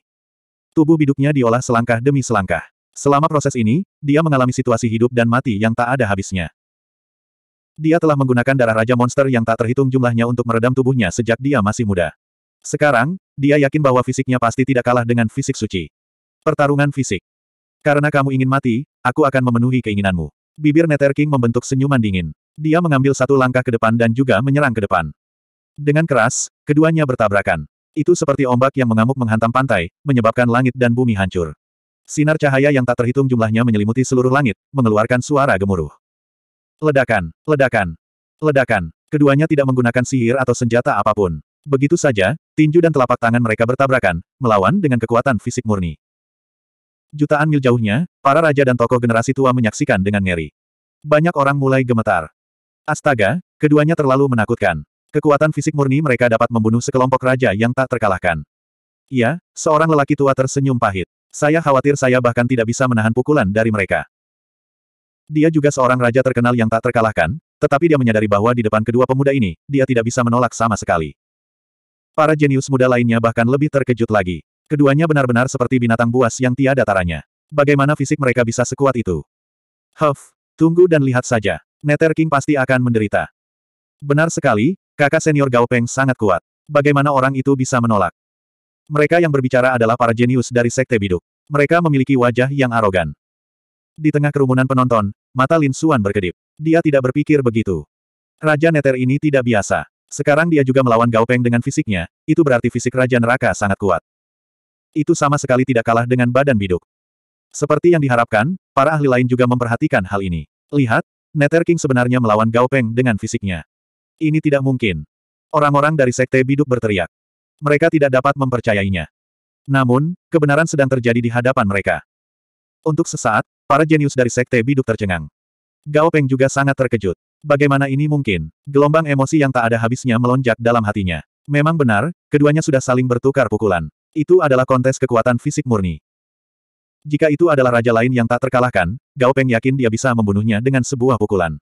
Tubuh biduknya diolah selangkah demi selangkah. Selama proses ini, dia mengalami situasi hidup dan mati yang tak ada habisnya. Dia telah menggunakan darah Raja Monster yang tak terhitung jumlahnya untuk meredam tubuhnya sejak dia masih muda. Sekarang, dia yakin bahwa fisiknya pasti tidak kalah dengan fisik suci. Pertarungan fisik. Karena kamu ingin mati, aku akan memenuhi keinginanmu. Bibir Nether King membentuk senyuman dingin. Dia mengambil satu langkah ke depan dan juga menyerang ke depan. Dengan keras, keduanya bertabrakan. Itu seperti ombak yang mengamuk menghantam pantai, menyebabkan langit dan bumi hancur. Sinar cahaya yang tak terhitung jumlahnya menyelimuti seluruh langit, mengeluarkan suara gemuruh. Ledakan, ledakan, ledakan. Keduanya tidak menggunakan sihir atau senjata apapun. Begitu saja, tinju dan telapak tangan mereka bertabrakan, melawan dengan kekuatan fisik murni. Jutaan mil jauhnya, para raja dan tokoh generasi tua menyaksikan dengan ngeri. Banyak orang mulai gemetar. Astaga, keduanya terlalu menakutkan. Kekuatan fisik murni mereka dapat membunuh sekelompok raja yang tak terkalahkan. Iya, seorang lelaki tua tersenyum pahit. Saya khawatir saya bahkan tidak bisa menahan pukulan dari mereka. Dia juga seorang raja terkenal yang tak terkalahkan, tetapi dia menyadari bahwa di depan kedua pemuda ini, dia tidak bisa menolak sama sekali. Para jenius muda lainnya bahkan lebih terkejut lagi. Keduanya benar-benar seperti binatang buas yang tiada taranya. Bagaimana fisik mereka bisa sekuat itu? Huff, tunggu dan lihat saja. Nether King pasti akan menderita. Benar sekali, Kakak senior Gao Peng sangat kuat. Bagaimana orang itu bisa menolak? Mereka yang berbicara adalah para jenius dari Sekte Biduk. Mereka memiliki wajah yang arogan. Di tengah kerumunan penonton, mata Lin Suan berkedip. Dia tidak berpikir begitu. Raja Neter ini tidak biasa. Sekarang dia juga melawan Gao Peng dengan fisiknya, itu berarti fisik Raja Neraka sangat kuat. Itu sama sekali tidak kalah dengan badan biduk. Seperti yang diharapkan, para ahli lain juga memperhatikan hal ini. Lihat, Neter King sebenarnya melawan Gao Peng dengan fisiknya. Ini tidak mungkin. Orang-orang dari Sekte Biduk berteriak. Mereka tidak dapat mempercayainya. Namun, kebenaran sedang terjadi di hadapan mereka. Untuk sesaat, para jenius dari Sekte Biduk tercengang. Gao Peng juga sangat terkejut. Bagaimana ini mungkin? Gelombang emosi yang tak ada habisnya melonjak dalam hatinya. Memang benar, keduanya sudah saling bertukar pukulan. Itu adalah kontes kekuatan fisik murni. Jika itu adalah raja lain yang tak terkalahkan, Gao Peng yakin dia bisa membunuhnya dengan sebuah pukulan.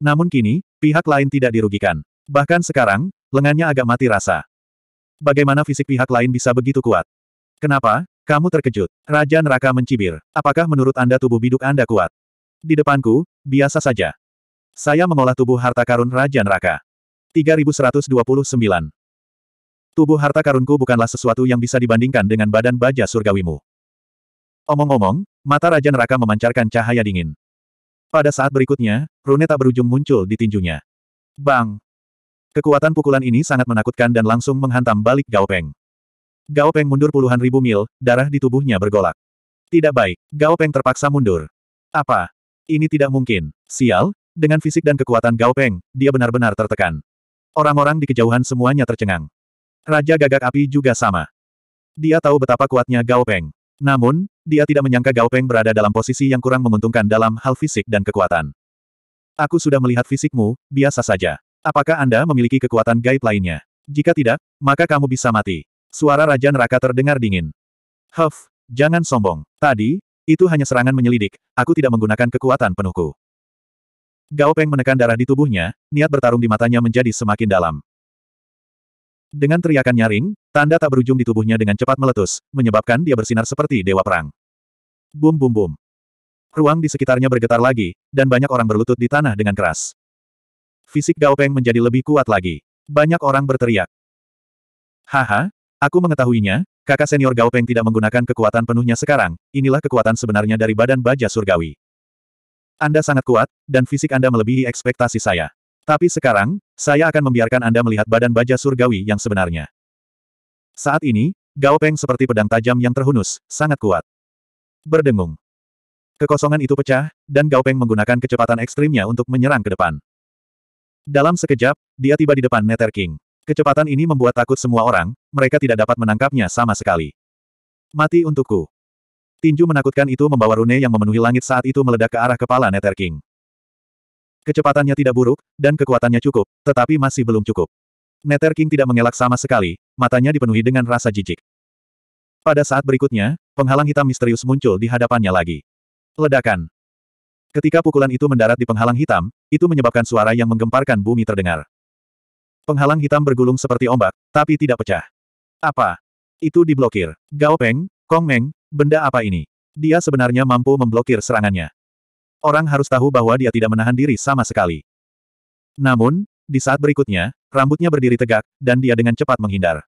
Namun kini, pihak lain tidak dirugikan. Bahkan sekarang, lengannya agak mati rasa. Bagaimana fisik pihak lain bisa begitu kuat? Kenapa? Kamu terkejut. Raja neraka mencibir. Apakah menurut Anda tubuh biduk Anda kuat? Di depanku, biasa saja. Saya mengolah tubuh harta karun Raja neraka. 3129. Tubuh harta karunku bukanlah sesuatu yang bisa dibandingkan dengan badan baja surgawimu. Omong-omong, mata Raja Neraka memancarkan cahaya dingin. Pada saat berikutnya, rune tak berujung muncul di tinjunya. Bang! Kekuatan pukulan ini sangat menakutkan dan langsung menghantam balik Gao Peng. Gao Peng mundur puluhan ribu mil, darah di tubuhnya bergolak. Tidak baik, Gao Peng terpaksa mundur. Apa? Ini tidak mungkin. Sial, dengan fisik dan kekuatan Gao Peng, dia benar-benar tertekan. Orang-orang di kejauhan semuanya tercengang. Raja gagak api juga sama. Dia tahu betapa kuatnya Gao Peng. Namun, dia tidak menyangka Gao Peng berada dalam posisi yang kurang menguntungkan dalam hal fisik dan kekuatan. Aku sudah melihat fisikmu, biasa saja. Apakah Anda memiliki kekuatan gaib lainnya? Jika tidak, maka kamu bisa mati. Suara Raja Neraka terdengar dingin. Huff, jangan sombong. Tadi, itu hanya serangan menyelidik, aku tidak menggunakan kekuatan penuhku. Gao Peng menekan darah di tubuhnya, niat bertarung di matanya menjadi semakin dalam. Dengan teriakan nyaring, tanda tak berujung di tubuhnya dengan cepat meletus, menyebabkan dia bersinar seperti dewa perang. Bum bum bum. Ruang di sekitarnya bergetar lagi, dan banyak orang berlutut di tanah dengan keras. Fisik Gao Peng menjadi lebih kuat lagi. Banyak orang berteriak. Haha, aku mengetahuinya, kakak senior Gao Peng tidak menggunakan kekuatan penuhnya sekarang, inilah kekuatan sebenarnya dari badan baja surgawi. Anda sangat kuat, dan fisik Anda melebihi ekspektasi saya. Tapi sekarang, saya akan membiarkan Anda melihat badan baja surgawi yang sebenarnya. Saat ini, Gao Peng seperti pedang tajam yang terhunus, sangat kuat. Berdengung. Kekosongan itu pecah, dan Gao Peng menggunakan kecepatan ekstrimnya untuk menyerang ke depan. Dalam sekejap, dia tiba di depan Nether King. Kecepatan ini membuat takut semua orang, mereka tidak dapat menangkapnya sama sekali. Mati untukku. Tinju menakutkan itu membawa rune yang memenuhi langit saat itu meledak ke arah kepala Nether King. Kecepatannya tidak buruk, dan kekuatannya cukup, tetapi masih belum cukup. Nether King tidak mengelak sama sekali, matanya dipenuhi dengan rasa jijik. Pada saat berikutnya, penghalang hitam misterius muncul di hadapannya lagi. Ledakan. Ketika pukulan itu mendarat di penghalang hitam, itu menyebabkan suara yang menggemparkan bumi terdengar. Penghalang hitam bergulung seperti ombak, tapi tidak pecah. Apa? Itu diblokir. Gao Peng, Kong Meng, benda apa ini? Dia sebenarnya mampu memblokir serangannya. Orang harus tahu bahwa dia tidak menahan diri sama sekali. Namun, di saat berikutnya, rambutnya berdiri tegak, dan dia dengan cepat menghindar.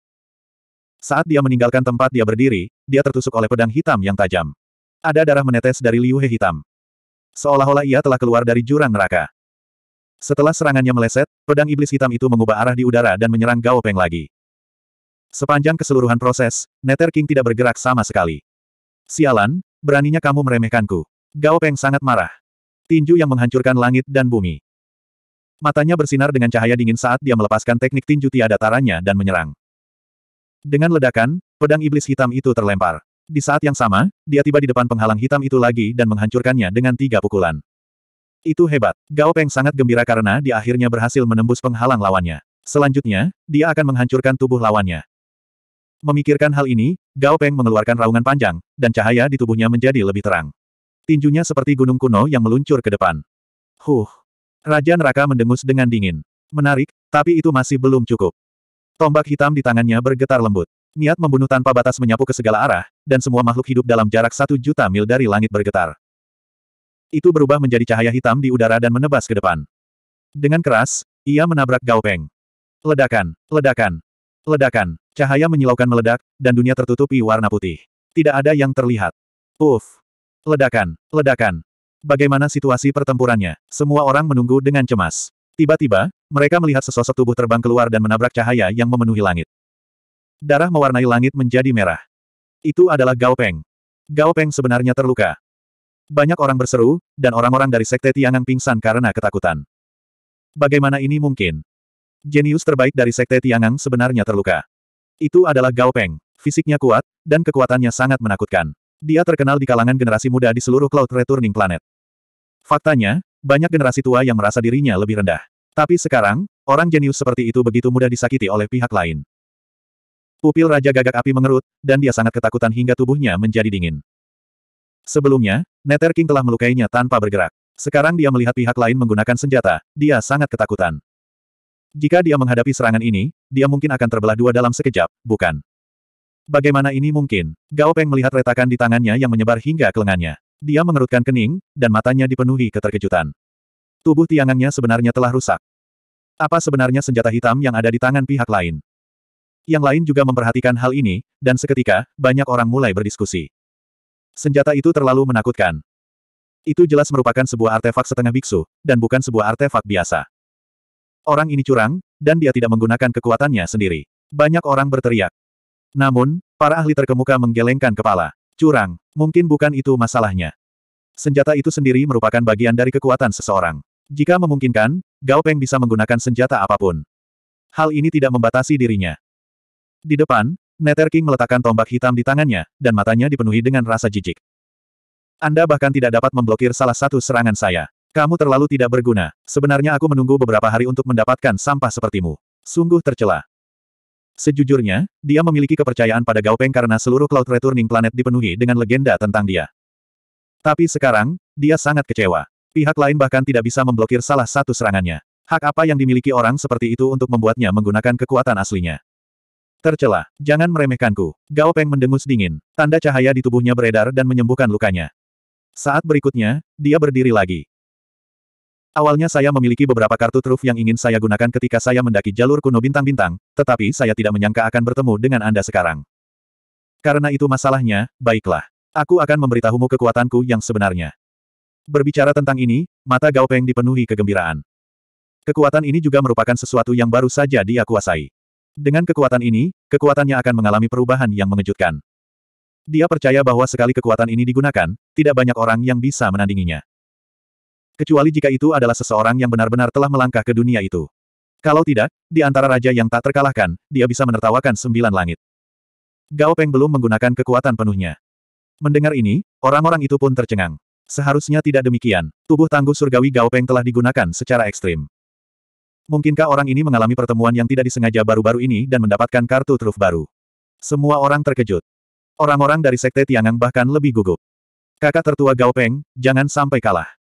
Saat dia meninggalkan tempat dia berdiri, dia tertusuk oleh pedang hitam yang tajam. Ada darah menetes dari Liu He hitam. Seolah-olah ia telah keluar dari jurang neraka. Setelah serangannya meleset, pedang iblis hitam itu mengubah arah di udara dan menyerang Gao Peng lagi. Sepanjang keseluruhan proses, Nether King tidak bergerak sama sekali. Sialan, beraninya kamu meremehkanku. Gao Peng sangat marah. Tinju yang menghancurkan langit dan bumi. Matanya bersinar dengan cahaya dingin saat dia melepaskan teknik tinju tiada taranya dan menyerang. Dengan ledakan, pedang iblis hitam itu terlempar. Di saat yang sama, dia tiba di depan penghalang hitam itu lagi dan menghancurkannya dengan tiga pukulan. Itu hebat. Gao Peng sangat gembira karena dia akhirnya berhasil menembus penghalang lawannya. Selanjutnya, dia akan menghancurkan tubuh lawannya. Memikirkan hal ini, Gao Peng mengeluarkan raungan panjang, dan cahaya di tubuhnya menjadi lebih terang. Tinjunya seperti gunung kuno yang meluncur ke depan. Huh. Raja neraka mendengus dengan dingin. Menarik, tapi itu masih belum cukup. Tombak hitam di tangannya bergetar lembut. Niat membunuh tanpa batas menyapu ke segala arah, dan semua makhluk hidup dalam jarak satu juta mil dari langit bergetar. Itu berubah menjadi cahaya hitam di udara dan menebas ke depan. Dengan keras, ia menabrak Gao Peng. Ledakan, ledakan, ledakan, cahaya menyilaukan meledak, dan dunia tertutupi warna putih. Tidak ada yang terlihat. Uff, Ledakan, ledakan. Bagaimana situasi pertempurannya? Semua orang menunggu dengan cemas. Tiba-tiba, mereka melihat sesosok tubuh terbang keluar dan menabrak cahaya yang memenuhi langit. Darah mewarnai langit menjadi merah. Itu adalah Gao Peng. Gao Peng sebenarnya terluka. Banyak orang berseru, dan orang-orang dari Sekte Tiangang pingsan karena ketakutan. Bagaimana ini mungkin? Jenius terbaik dari Sekte Tiangang sebenarnya terluka. Itu adalah Gao Peng. Fisiknya kuat, dan kekuatannya sangat menakutkan. Dia terkenal di kalangan generasi muda di seluruh Cloud Returning Planet. Faktanya, banyak generasi tua yang merasa dirinya lebih rendah. Tapi sekarang, orang jenius seperti itu begitu mudah disakiti oleh pihak lain. Pupil Raja Gagak Api mengerut, dan dia sangat ketakutan hingga tubuhnya menjadi dingin. Sebelumnya, Nether King telah melukainya tanpa bergerak. Sekarang dia melihat pihak lain menggunakan senjata, dia sangat ketakutan. Jika dia menghadapi serangan ini, dia mungkin akan terbelah dua dalam sekejap, bukan? Bagaimana ini mungkin? Gao Peng melihat retakan di tangannya yang menyebar hingga ke lengannya. Dia mengerutkan kening, dan matanya dipenuhi keterkejutan. Tubuh tiangannya sebenarnya telah rusak. Apa sebenarnya senjata hitam yang ada di tangan pihak lain? Yang lain juga memperhatikan hal ini, dan seketika, banyak orang mulai berdiskusi. Senjata itu terlalu menakutkan. Itu jelas merupakan sebuah artefak setengah biksu, dan bukan sebuah artefak biasa. Orang ini curang, dan dia tidak menggunakan kekuatannya sendiri. Banyak orang berteriak. Namun, para ahli terkemuka menggelengkan kepala. Curang, mungkin bukan itu masalahnya. Senjata itu sendiri merupakan bagian dari kekuatan seseorang. Jika memungkinkan, Gao Peng bisa menggunakan senjata apapun. Hal ini tidak membatasi dirinya. Di depan, Nether King meletakkan tombak hitam di tangannya, dan matanya dipenuhi dengan rasa jijik. Anda bahkan tidak dapat memblokir salah satu serangan saya. Kamu terlalu tidak berguna. Sebenarnya aku menunggu beberapa hari untuk mendapatkan sampah sepertimu. Sungguh tercela. Sejujurnya, dia memiliki kepercayaan pada Gao Peng karena seluruh Cloud Returning Planet dipenuhi dengan legenda tentang dia. Tapi sekarang, dia sangat kecewa. Pihak lain bahkan tidak bisa memblokir salah satu serangannya. Hak apa yang dimiliki orang seperti itu untuk membuatnya menggunakan kekuatan aslinya? Tercela, jangan meremehkanku. Gao Peng mendengus dingin. Tanda cahaya di tubuhnya beredar dan menyembuhkan lukanya. Saat berikutnya, dia berdiri lagi. Awalnya saya memiliki beberapa kartu truf yang ingin saya gunakan ketika saya mendaki jalur kuno bintang-bintang, tetapi saya tidak menyangka akan bertemu dengan Anda sekarang. Karena itu masalahnya, baiklah. Aku akan memberitahumu kekuatanku yang sebenarnya. Berbicara tentang ini, mata Gao Peng dipenuhi kegembiraan. Kekuatan ini juga merupakan sesuatu yang baru saja dia kuasai. Dengan kekuatan ini, kekuatannya akan mengalami perubahan yang mengejutkan. Dia percaya bahwa sekali kekuatan ini digunakan, tidak banyak orang yang bisa menandinginya kecuali jika itu adalah seseorang yang benar-benar telah melangkah ke dunia itu. Kalau tidak, di antara raja yang tak terkalahkan, dia bisa menertawakan sembilan langit. Gao Peng belum menggunakan kekuatan penuhnya. Mendengar ini, orang-orang itu pun tercengang. Seharusnya tidak demikian, tubuh tangguh surgawi Gao Peng telah digunakan secara ekstrim. Mungkinkah orang ini mengalami pertemuan yang tidak disengaja baru-baru ini dan mendapatkan kartu truf baru? Semua orang terkejut. Orang-orang dari Sekte Tiangang bahkan lebih gugup. Kakak tertua Gao Peng, jangan sampai kalah.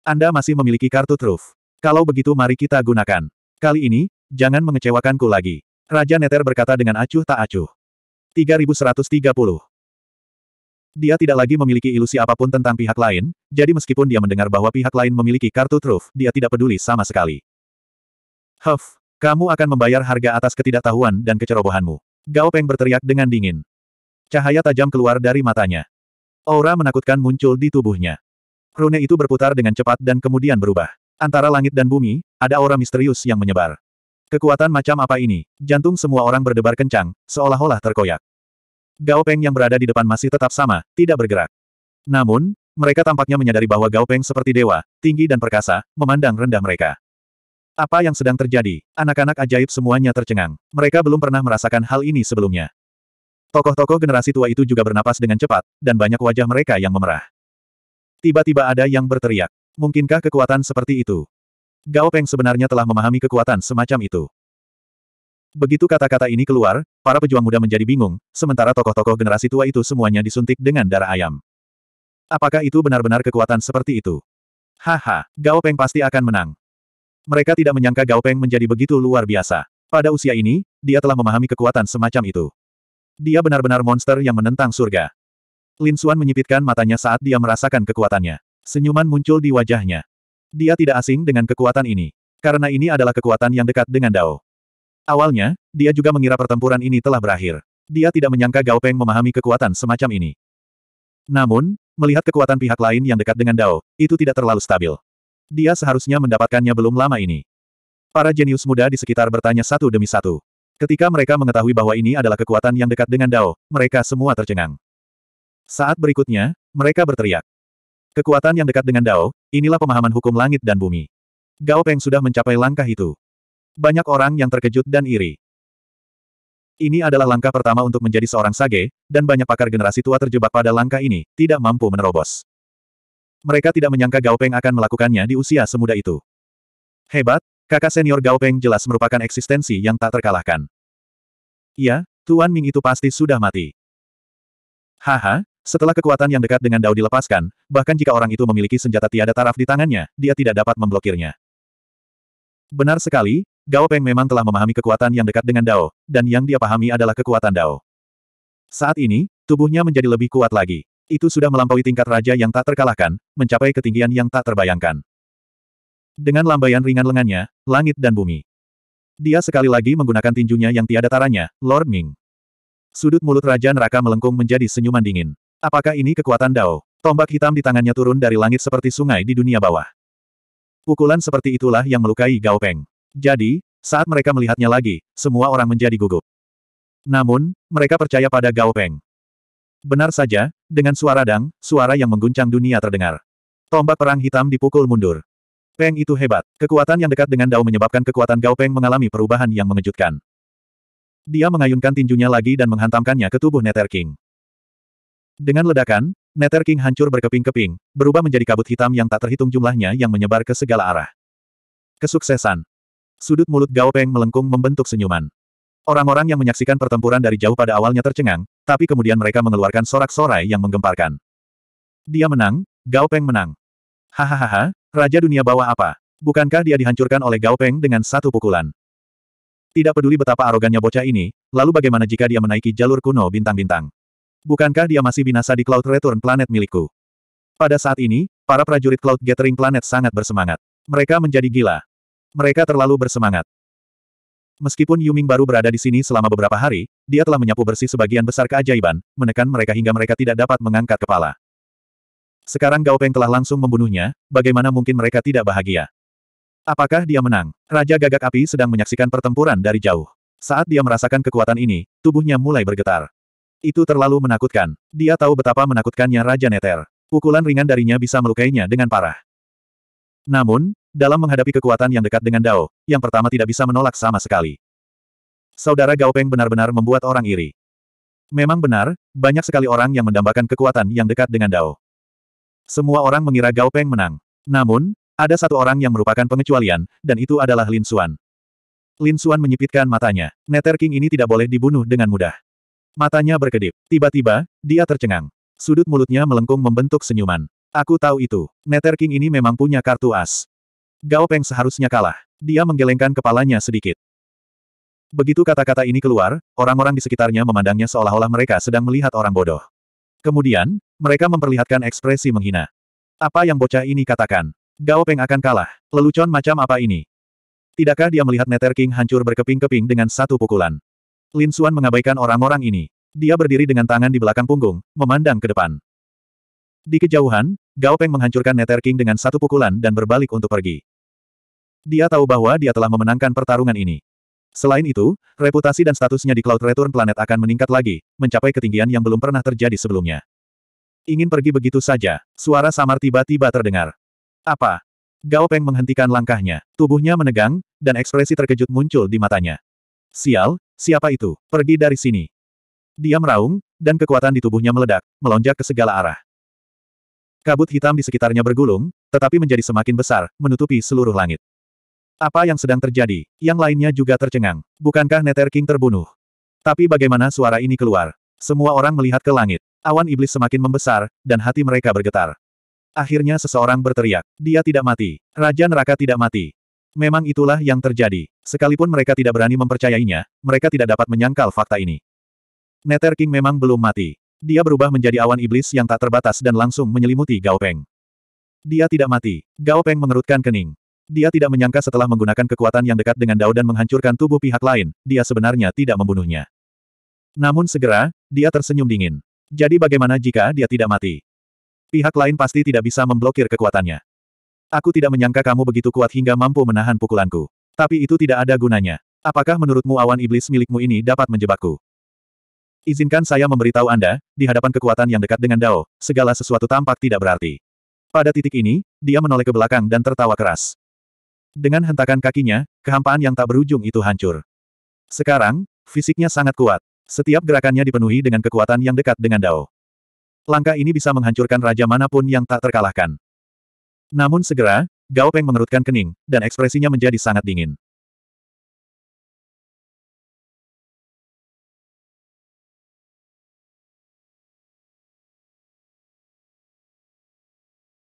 Anda masih memiliki kartu truf. Kalau begitu mari kita gunakan. Kali ini, jangan mengecewakanku lagi. Raja Neter berkata dengan acuh tak acuh. 3130. Dia tidak lagi memiliki ilusi apapun tentang pihak lain, jadi meskipun dia mendengar bahwa pihak lain memiliki kartu truf, dia tidak peduli sama sekali. Huff, kamu akan membayar harga atas ketidaktahuan dan kecerobohanmu. Gao Peng berteriak dengan dingin. Cahaya tajam keluar dari matanya. Aura menakutkan muncul di tubuhnya. Rune itu berputar dengan cepat dan kemudian berubah. Antara langit dan bumi, ada aura misterius yang menyebar. Kekuatan macam apa ini? Jantung semua orang berdebar kencang, seolah-olah terkoyak. Gao Peng yang berada di depan masih tetap sama, tidak bergerak. Namun, mereka tampaknya menyadari bahwa Gao Peng seperti dewa, tinggi dan perkasa, memandang rendah mereka. Apa yang sedang terjadi? Anak-anak ajaib semuanya tercengang. Mereka belum pernah merasakan hal ini sebelumnya. Tokoh-tokoh generasi tua itu juga bernapas dengan cepat, dan banyak wajah mereka yang memerah. Tiba-tiba ada yang berteriak. Mungkinkah kekuatan seperti itu? Gao Peng sebenarnya telah memahami kekuatan semacam itu. Begitu kata-kata ini keluar, para pejuang muda menjadi bingung, sementara tokoh-tokoh generasi tua itu semuanya disuntik dengan darah ayam. Apakah itu benar-benar kekuatan seperti itu? Haha, Gao Peng pasti akan menang. Mereka tidak menyangka Gao Peng menjadi begitu luar biasa. Pada usia ini, dia telah memahami kekuatan semacam itu. Dia benar-benar monster yang menentang surga. Lin Suan menyipitkan matanya saat dia merasakan kekuatannya. Senyuman muncul di wajahnya. Dia tidak asing dengan kekuatan ini. Karena ini adalah kekuatan yang dekat dengan Dao. Awalnya, dia juga mengira pertempuran ini telah berakhir. Dia tidak menyangka Gao Peng memahami kekuatan semacam ini. Namun, melihat kekuatan pihak lain yang dekat dengan Dao, itu tidak terlalu stabil. Dia seharusnya mendapatkannya belum lama ini. Para jenius muda di sekitar bertanya satu demi satu. Ketika mereka mengetahui bahwa ini adalah kekuatan yang dekat dengan Dao, mereka semua tercengang. Saat berikutnya, mereka berteriak. Kekuatan yang dekat dengan Dao, inilah pemahaman hukum langit dan bumi. Gao Peng sudah mencapai langkah itu. Banyak orang yang terkejut dan iri. Ini adalah langkah pertama untuk menjadi seorang sage, dan banyak pakar generasi tua terjebak pada langkah ini, tidak mampu menerobos. Mereka tidak menyangka Gao Peng akan melakukannya di usia semuda itu. Hebat, kakak senior Gao Peng jelas merupakan eksistensi yang tak terkalahkan. Iya, Tuan Ming itu pasti sudah mati. Haha, setelah kekuatan yang dekat dengan Dao dilepaskan, bahkan jika orang itu memiliki senjata tiada taraf di tangannya, dia tidak dapat memblokirnya. Benar sekali, Gao Peng memang telah memahami kekuatan yang dekat dengan Dao, dan yang dia pahami adalah kekuatan Dao. Saat ini, tubuhnya menjadi lebih kuat lagi. Itu sudah melampaui tingkat raja yang tak terkalahkan, mencapai ketinggian yang tak terbayangkan. Dengan lambaian ringan lengannya, langit dan bumi. Dia sekali lagi menggunakan tinjunya yang tiada taranya, Lord Ming. Sudut mulut Raja Neraka melengkung menjadi senyuman dingin. Apakah ini kekuatan Dao? Tombak hitam di tangannya turun dari langit seperti sungai di dunia bawah. Pukulan seperti itulah yang melukai Gao Peng. Jadi, saat mereka melihatnya lagi, semua orang menjadi gugup. Namun, mereka percaya pada Gao Peng. Benar saja, dengan suara dang, suara yang mengguncang dunia terdengar. Tombak perang hitam dipukul mundur. Peng itu hebat. Kekuatan yang dekat dengan Dao menyebabkan kekuatan Gao Peng mengalami perubahan yang mengejutkan. Dia mengayunkan tinjunya lagi dan menghantamkannya ke tubuh Nether King. Dengan ledakan, Nether King hancur berkeping-keping, berubah menjadi kabut hitam yang tak terhitung jumlahnya yang menyebar ke segala arah. Kesuksesan. Sudut mulut Gao Peng melengkung membentuk senyuman. Orang-orang yang menyaksikan pertempuran dari jauh pada awalnya tercengang, tapi kemudian mereka mengeluarkan sorak-sorai yang menggemparkan. Dia menang, Gao Peng menang. Hahaha, Raja dunia bawah apa? Bukankah dia dihancurkan oleh Gao Peng dengan satu pukulan? Tidak peduli betapa arogannya bocah ini, lalu bagaimana jika dia menaiki jalur kuno bintang-bintang? Bukankah dia masih binasa di Cloud Return Planet milikku? Pada saat ini, para prajurit Cloud Gathering Planet sangat bersemangat. Mereka menjadi gila. Mereka terlalu bersemangat. Meskipun Yuming baru berada di sini selama beberapa hari, dia telah menyapu bersih sebagian besar keajaiban, menekan mereka hingga mereka tidak dapat mengangkat kepala. Sekarang Gao Peng telah langsung membunuhnya, bagaimana mungkin mereka tidak bahagia? Apakah dia menang? Raja Gagak Api sedang menyaksikan pertempuran dari jauh. Saat dia merasakan kekuatan ini, tubuhnya mulai bergetar. Itu terlalu menakutkan. Dia tahu betapa menakutkannya Raja Neter. Pukulan ringan darinya bisa melukainya dengan parah. Namun, dalam menghadapi kekuatan yang dekat dengan Dao, yang pertama tidak bisa menolak sama sekali. Saudara Gao Peng benar-benar membuat orang iri. Memang benar, banyak sekali orang yang mendambakan kekuatan yang dekat dengan Dao. Semua orang mengira Gao Peng menang. Namun, ada satu orang yang merupakan pengecualian, dan itu adalah Lin Xuan. Lin Xuan menyipitkan matanya. Nether King ini tidak boleh dibunuh dengan mudah. Matanya berkedip. Tiba-tiba, dia tercengang. Sudut mulutnya melengkung membentuk senyuman. Aku tahu itu. Nether King ini memang punya kartu as. Gao Peng seharusnya kalah. Dia menggelengkan kepalanya sedikit. Begitu kata-kata ini keluar, orang-orang di sekitarnya memandangnya seolah-olah mereka sedang melihat orang bodoh. Kemudian, mereka memperlihatkan ekspresi menghina. Apa yang bocah ini katakan? Gao Peng akan kalah. Lelucon macam apa ini? Tidakkah dia melihat Nether King hancur berkeping-keping dengan satu pukulan? Lin Xuan mengabaikan orang-orang ini. Dia berdiri dengan tangan di belakang punggung, memandang ke depan. Di kejauhan, Gao Peng menghancurkan Nether King dengan satu pukulan dan berbalik untuk pergi. Dia tahu bahwa dia telah memenangkan pertarungan ini. Selain itu, reputasi dan statusnya di Cloud Return Planet akan meningkat lagi, mencapai ketinggian yang belum pernah terjadi sebelumnya. Ingin pergi begitu saja, suara samar tiba-tiba terdengar. Apa? Gao Peng menghentikan langkahnya, tubuhnya menegang, dan ekspresi terkejut muncul di matanya. Sial, Siapa itu? Pergi dari sini. Dia meraung, dan kekuatan di tubuhnya meledak, melonjak ke segala arah. Kabut hitam di sekitarnya bergulung, tetapi menjadi semakin besar, menutupi seluruh langit. Apa yang sedang terjadi? Yang lainnya juga tercengang. Bukankah Nether King terbunuh? Tapi bagaimana suara ini keluar? Semua orang melihat ke langit. Awan iblis semakin membesar, dan hati mereka bergetar. Akhirnya seseorang berteriak. Dia tidak mati. Raja neraka tidak mati. Memang itulah yang terjadi. Sekalipun mereka tidak berani mempercayainya, mereka tidak dapat menyangkal fakta ini. Nether King memang belum mati. Dia berubah menjadi awan iblis yang tak terbatas dan langsung menyelimuti Gao Peng. Dia tidak mati. Gao Peng mengerutkan kening. Dia tidak menyangka setelah menggunakan kekuatan yang dekat dengan Dao dan menghancurkan tubuh pihak lain, dia sebenarnya tidak membunuhnya. Namun segera, dia tersenyum dingin. Jadi bagaimana jika dia tidak mati? Pihak lain pasti tidak bisa memblokir kekuatannya. Aku tidak menyangka kamu begitu kuat hingga mampu menahan pukulanku. Tapi itu tidak ada gunanya. Apakah menurutmu awan iblis milikmu ini dapat menjebakku? Izinkan saya memberitahu Anda, di hadapan kekuatan yang dekat dengan Dao, segala sesuatu tampak tidak berarti. Pada titik ini, dia menoleh ke belakang dan tertawa keras. Dengan hentakan kakinya, kehampaan yang tak berujung itu hancur. Sekarang, fisiknya sangat kuat. Setiap gerakannya dipenuhi dengan kekuatan yang dekat dengan Dao. Langkah ini bisa menghancurkan raja manapun yang tak terkalahkan. Namun segera, Gao Peng mengerutkan kening, dan ekspresinya menjadi sangat dingin.